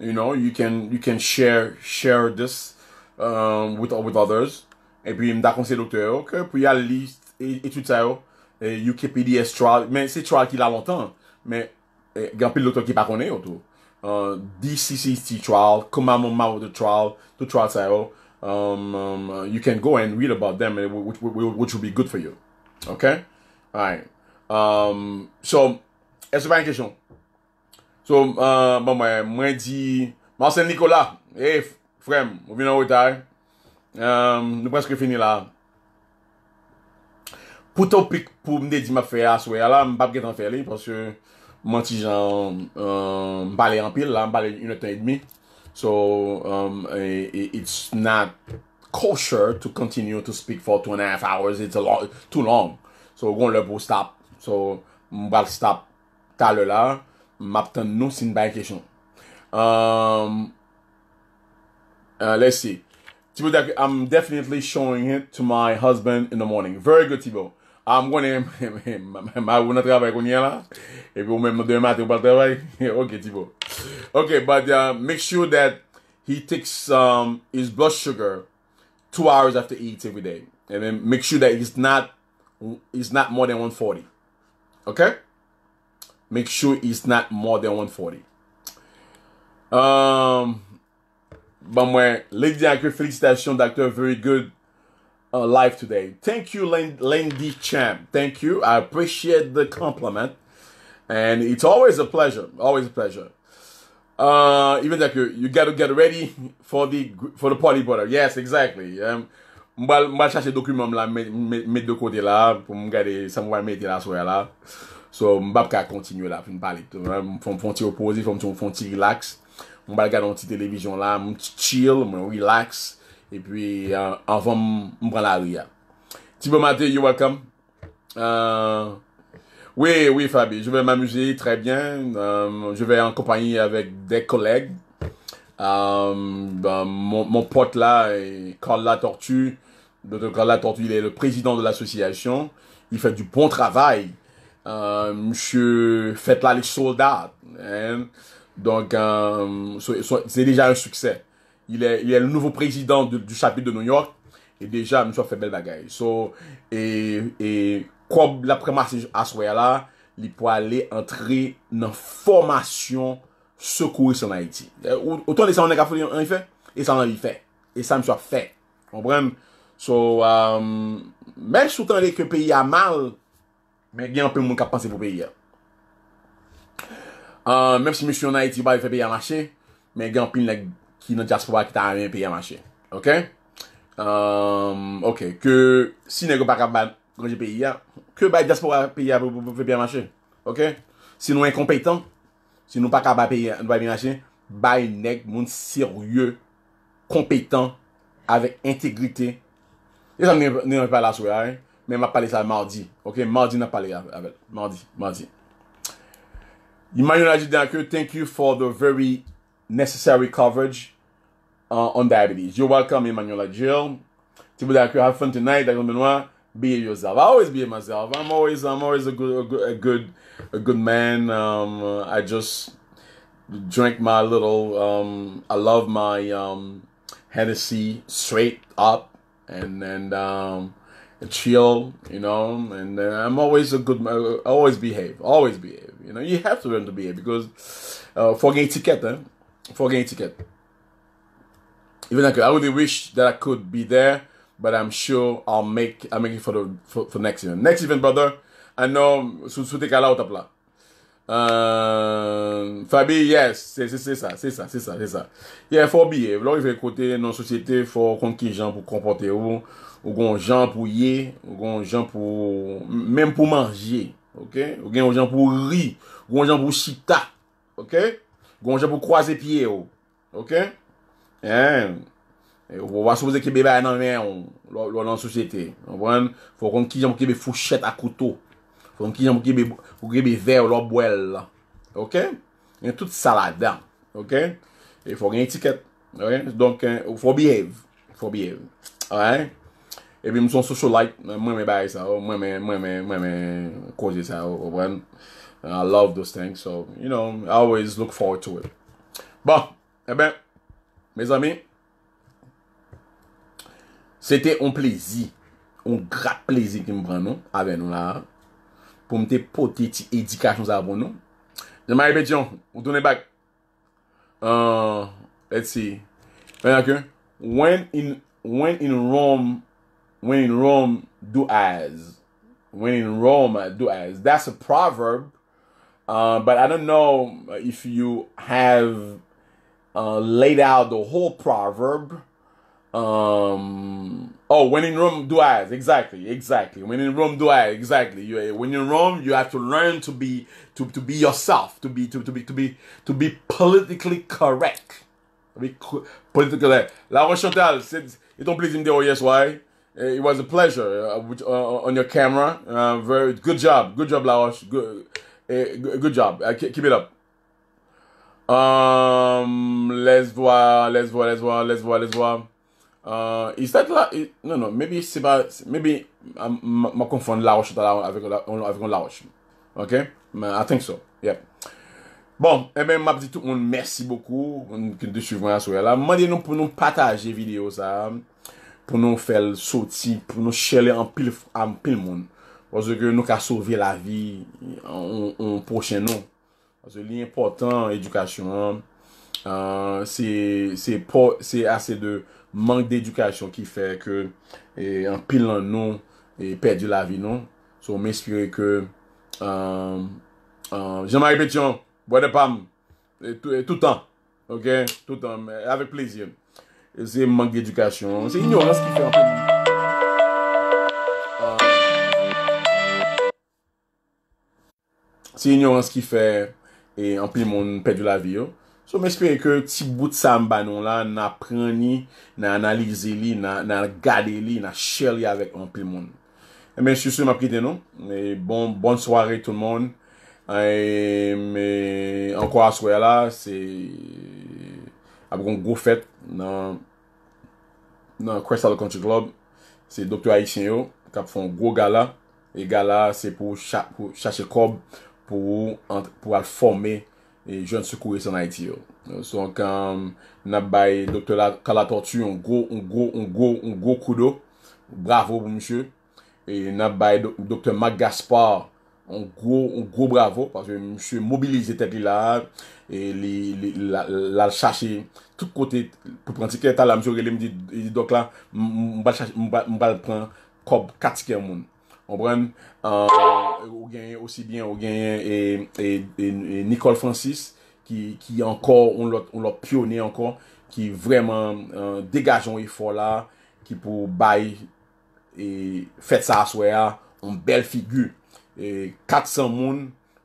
you know, you can, you can share, share this, um, with, with others. E pi mda konse doktor yo ke pou yal li etude sa yo UKPDS trial. Men se trial ki la lontan. Men gampil doktor ki pa konen yo tou. Uh, oh. DCCT trial, Kumamon Mawada trial, tou trial sa yo. Um, um, you can go and read about them eh, which, which, which will be good for you. Okay? Alright. Um, so, et se pa yon kèchon So, mwen di Mwansen Nikola Hey, frem, um, ou vin an wotay Nou preske fini la Poutopik pou mde di ma fey aswe La, mbap get an fey li Mwen ti jan Mbale an pil la, mbale un etan et mi So, it's not Kosher to continue To speak for two and a half hours It's too long So, goun lè pou stop So, mbal stop talè la, map tan nou sin bay kesyon. Um, uh, let's see. Tibo, I'm definitely showing it to my husband in the morning. Very good, Tibo. Am going to. ma wou nan travay konye la, epi ou men mwen den mati ou pal travay. Ok, Tibo. Ok, but uh, make sure that he takes um, his blood sugar two hours after he eats every day. And then make sure that it's not, it's not more than 140. Okay? Make sure it's not more than 140. Um, but when Lady Agri, félicitations, doctor. Very good uh, live today. Thank you, Landy Champ. Thank you. I appreciate the compliment. And it's always a pleasure. Always a pleasure. Uh, even that you, you got to get ready for the for the party butter. Yes, exactly. Um, Mwa chache dokumom la, mwen met de kode la, pou mwen gade, sa mwen mwen met de la soya la. So, mwen bap ka kontinu la, pou mwen palit. Fon ti opozi, fon ti relax. Mwen bap gade an ti televizyon la, mwen m'm m'm euh, ti chill, mwen relax. E pi, an fon mwen pran la ari ya. Tibe Maté, you welcome. Euh, oui, oui Fabie, je vais m'amuser, très bien. Euh, je vais en compagnie avec des collègues. Mon pote la, Carl La Tortue. Il est le président de l'association. Il fait du bon travail. Euh, monsieur Fethlalik Soldat. Donc, euh, c'est déjà un succès. Il est le nouveau président du chapitre de New York. Et déjà, monsieur a fait belle bagaille. Et comme la première fois qu'il y a là, il peut aller entrer dans la formation secours euh, sur la haïti. Autant il s'en est gaffé, il s'en est fait. Et ça, il s'en est fait. Comprendre? So, um, mè choutan lèk yon peyi a mal, mè gen apè moun kapansè pou peyi a. Uh, mèm si mè chou nan eti yon pa yon fe peyi a mache, mè gen apè yon lèk ki yon jaspowa ki ta amè yon peyi a mache, ok? Um, ok, ke si nèk yon pa kapman konjè peyi a, ke bay jaspowa peyi a pou fe peyi a mache, ok? Si nou yon kompetan, si nou pa kapman peyi a mache, bay nèk moun seryè, kompetan, avèk entegritey. Yo sa mnen yon pale la sou ya, men pale sa mardi. Ok, mardi nan pale avel. Mardi, mardi. Iman yon thank you for the very necessary coverage uh, on diabetes. You're welcome, Emmanuel Agil. Tibu den akyo, have fun tonight. Dagon Benoit, be yourself. I always be myself. I'm always, I'm always a good, a good, a good, a good man. Um, I just drink my little, um, I love my um, Hennessy straight up and um, and um, chill, you know. And uh, I'm always a good, uh, always behave, always behave. You know, you have to learn to behave because uh, forget etiquette, eh? getting ticket. Even like I really wish that I could be there, but I'm sure I'll make I'll make it for the for, for next event. Next event, brother. I know Euh, Fabi yes, se sa se sa Yè fò biye, vlo yon fèkote nan sosyete fò kon ki jan pou kompote ou Ou gwen jan pou ye, ou gwen jan pou men pou manje Ou gen gwen jan pou ri, ou gwen jan pou shita Ou gwen jan pou kwa se pie ou Ou wwa soumze ki bebe ananmen lò nan sosyete Fò kon ki jan pou kibe fouchet akoutou Fonk yon mou ki be ver ou lo bwella. Ok? Yon tout salade dan. Ok? E fò gen etiket. Ok? Donk eh, fò behave. Fò behave. Ok? E bi msè msè sou like. Mwen mè bay sa. Mwen mè, mwen mè, mwen mè. Koze sa. Owen. I love those things. So, you know. I always look forward to it. Bon. E ben. Me zami. Se te m plizi. Mwen m non? plizi ki m vre nou. A ven nou la. pou mte pote ti edikasyon sa bon nou. Jema repetyon, ou tounen bak. Uh, let's see. Fè nan when in, when in Rome, when in Rome do as. When in Rome uh, do as. That's a proverb. Uh, but I don't know if you have uh, laid out the whole proverb. Um, oh, when in Rome, do I? Exactly, exactly. When in Rome, do I? Exactly. You, when in Rome, you have to learn to be to, to be yourself, to be to, to be to be to be politically correct. Be politically correct. La Rochantale, it don't please him there yes why? Eh, it was a pleasure uh, which, uh, on your camera. Uh, very good job, good job, La Roche. Good, eh, good job. Uh, keep it up. Um, Let's laisse voir, us voir, laisse voir, laisse voir, us voir. Euh, is that la? No, no, maybe se ba, maybe um, ma konfon la ou chou ta la avèk ou la ou chou. Ok? Men, I think so. Yep. Bon, e ben, ma petitou moun, mersi boku, moun kwen de suivan a sou el la. Mwen di nou pou nou pataje video sa, pou nou fel soti, pou nou chele an pil moun. Wazou gen nou ka souvi la vi an pochen nou. Wazou li important edukasyon an. Euh, sè asè de mank d'edukasyon ki fè ke anpil nan nou pe di la vi nou. Sò mè espirè ke, euh, euh, jèman ripet yon, wè de pam, toutan, ok, toutan, mè, avè plezyon. Sè mank d'edukasyon, sè ignorans ki fè anpil nan nou. Sè ignorans ki fè anpil nan nou pe di la vi nou. Sou men espere ke ti bout sa mba nou la, na preni, na analize li, na gade li, na share li avek an pil moun. Emen, sou sou yon apkite nou. E bon, bon sware tout moun. Emen, an kwa sware la, se... Abikon gwo fet nan... nan Crystal Country Club. Se doktor Aisyen yo, kap fon gwo gala. E gala se pou chache kob pou al forme... E jen sukou esan ha iti yo. Son kan nab bay doktor la kalatortu yon go, yon go, yon go, yon go kudo. Bravo monsye. E nab bay doktor Mac Gaspar yon go, yon go bravo. Monsye mobilize tep li la. E li la chache tout kote pou prantike. Ta la monsye rele mdi doktor la mba lpran kob katike moun. Ombren, ou genye, osi byen ou genye, e Nicole Francis, ki ankon, on lop pionye ankon, ki vreman degajon e fola, ki pou baye, e fet sa aswaya, an bel figu. E 400 moun,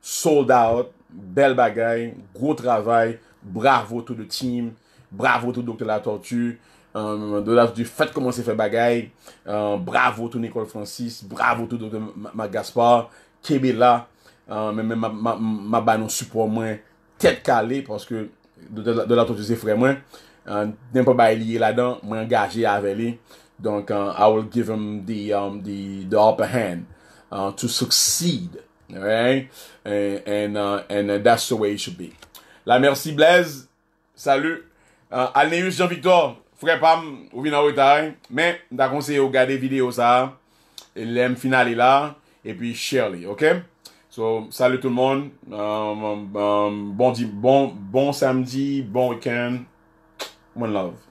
sold out, bel bagay, gro travay, bravo tout ou team, bravo tout ou Dr. La Tortue. Um, do la du fèt koman se fè bagay um, bravo tout nicole francis bravo tout dr. mac gaspard ke um, non me la mè men ma banon support mwen tèt kalè pròske do la tout se fè mwen nè mpè ba elye ladan mwen gaje avelè donk an I will give him the the upper hand uh, to succeed and uh, uh, that's the way it should be la mèrs si blèz salut alnè us jan victor Fokè pa m ouvi nan ou etay. Men, da konseye ou gade videyo sa. Lem finali la. E pi share li. Ok? So, sali tout moun. Euh, euh, euh, bon samdi. Bon, bon, bon wikend. Moun love.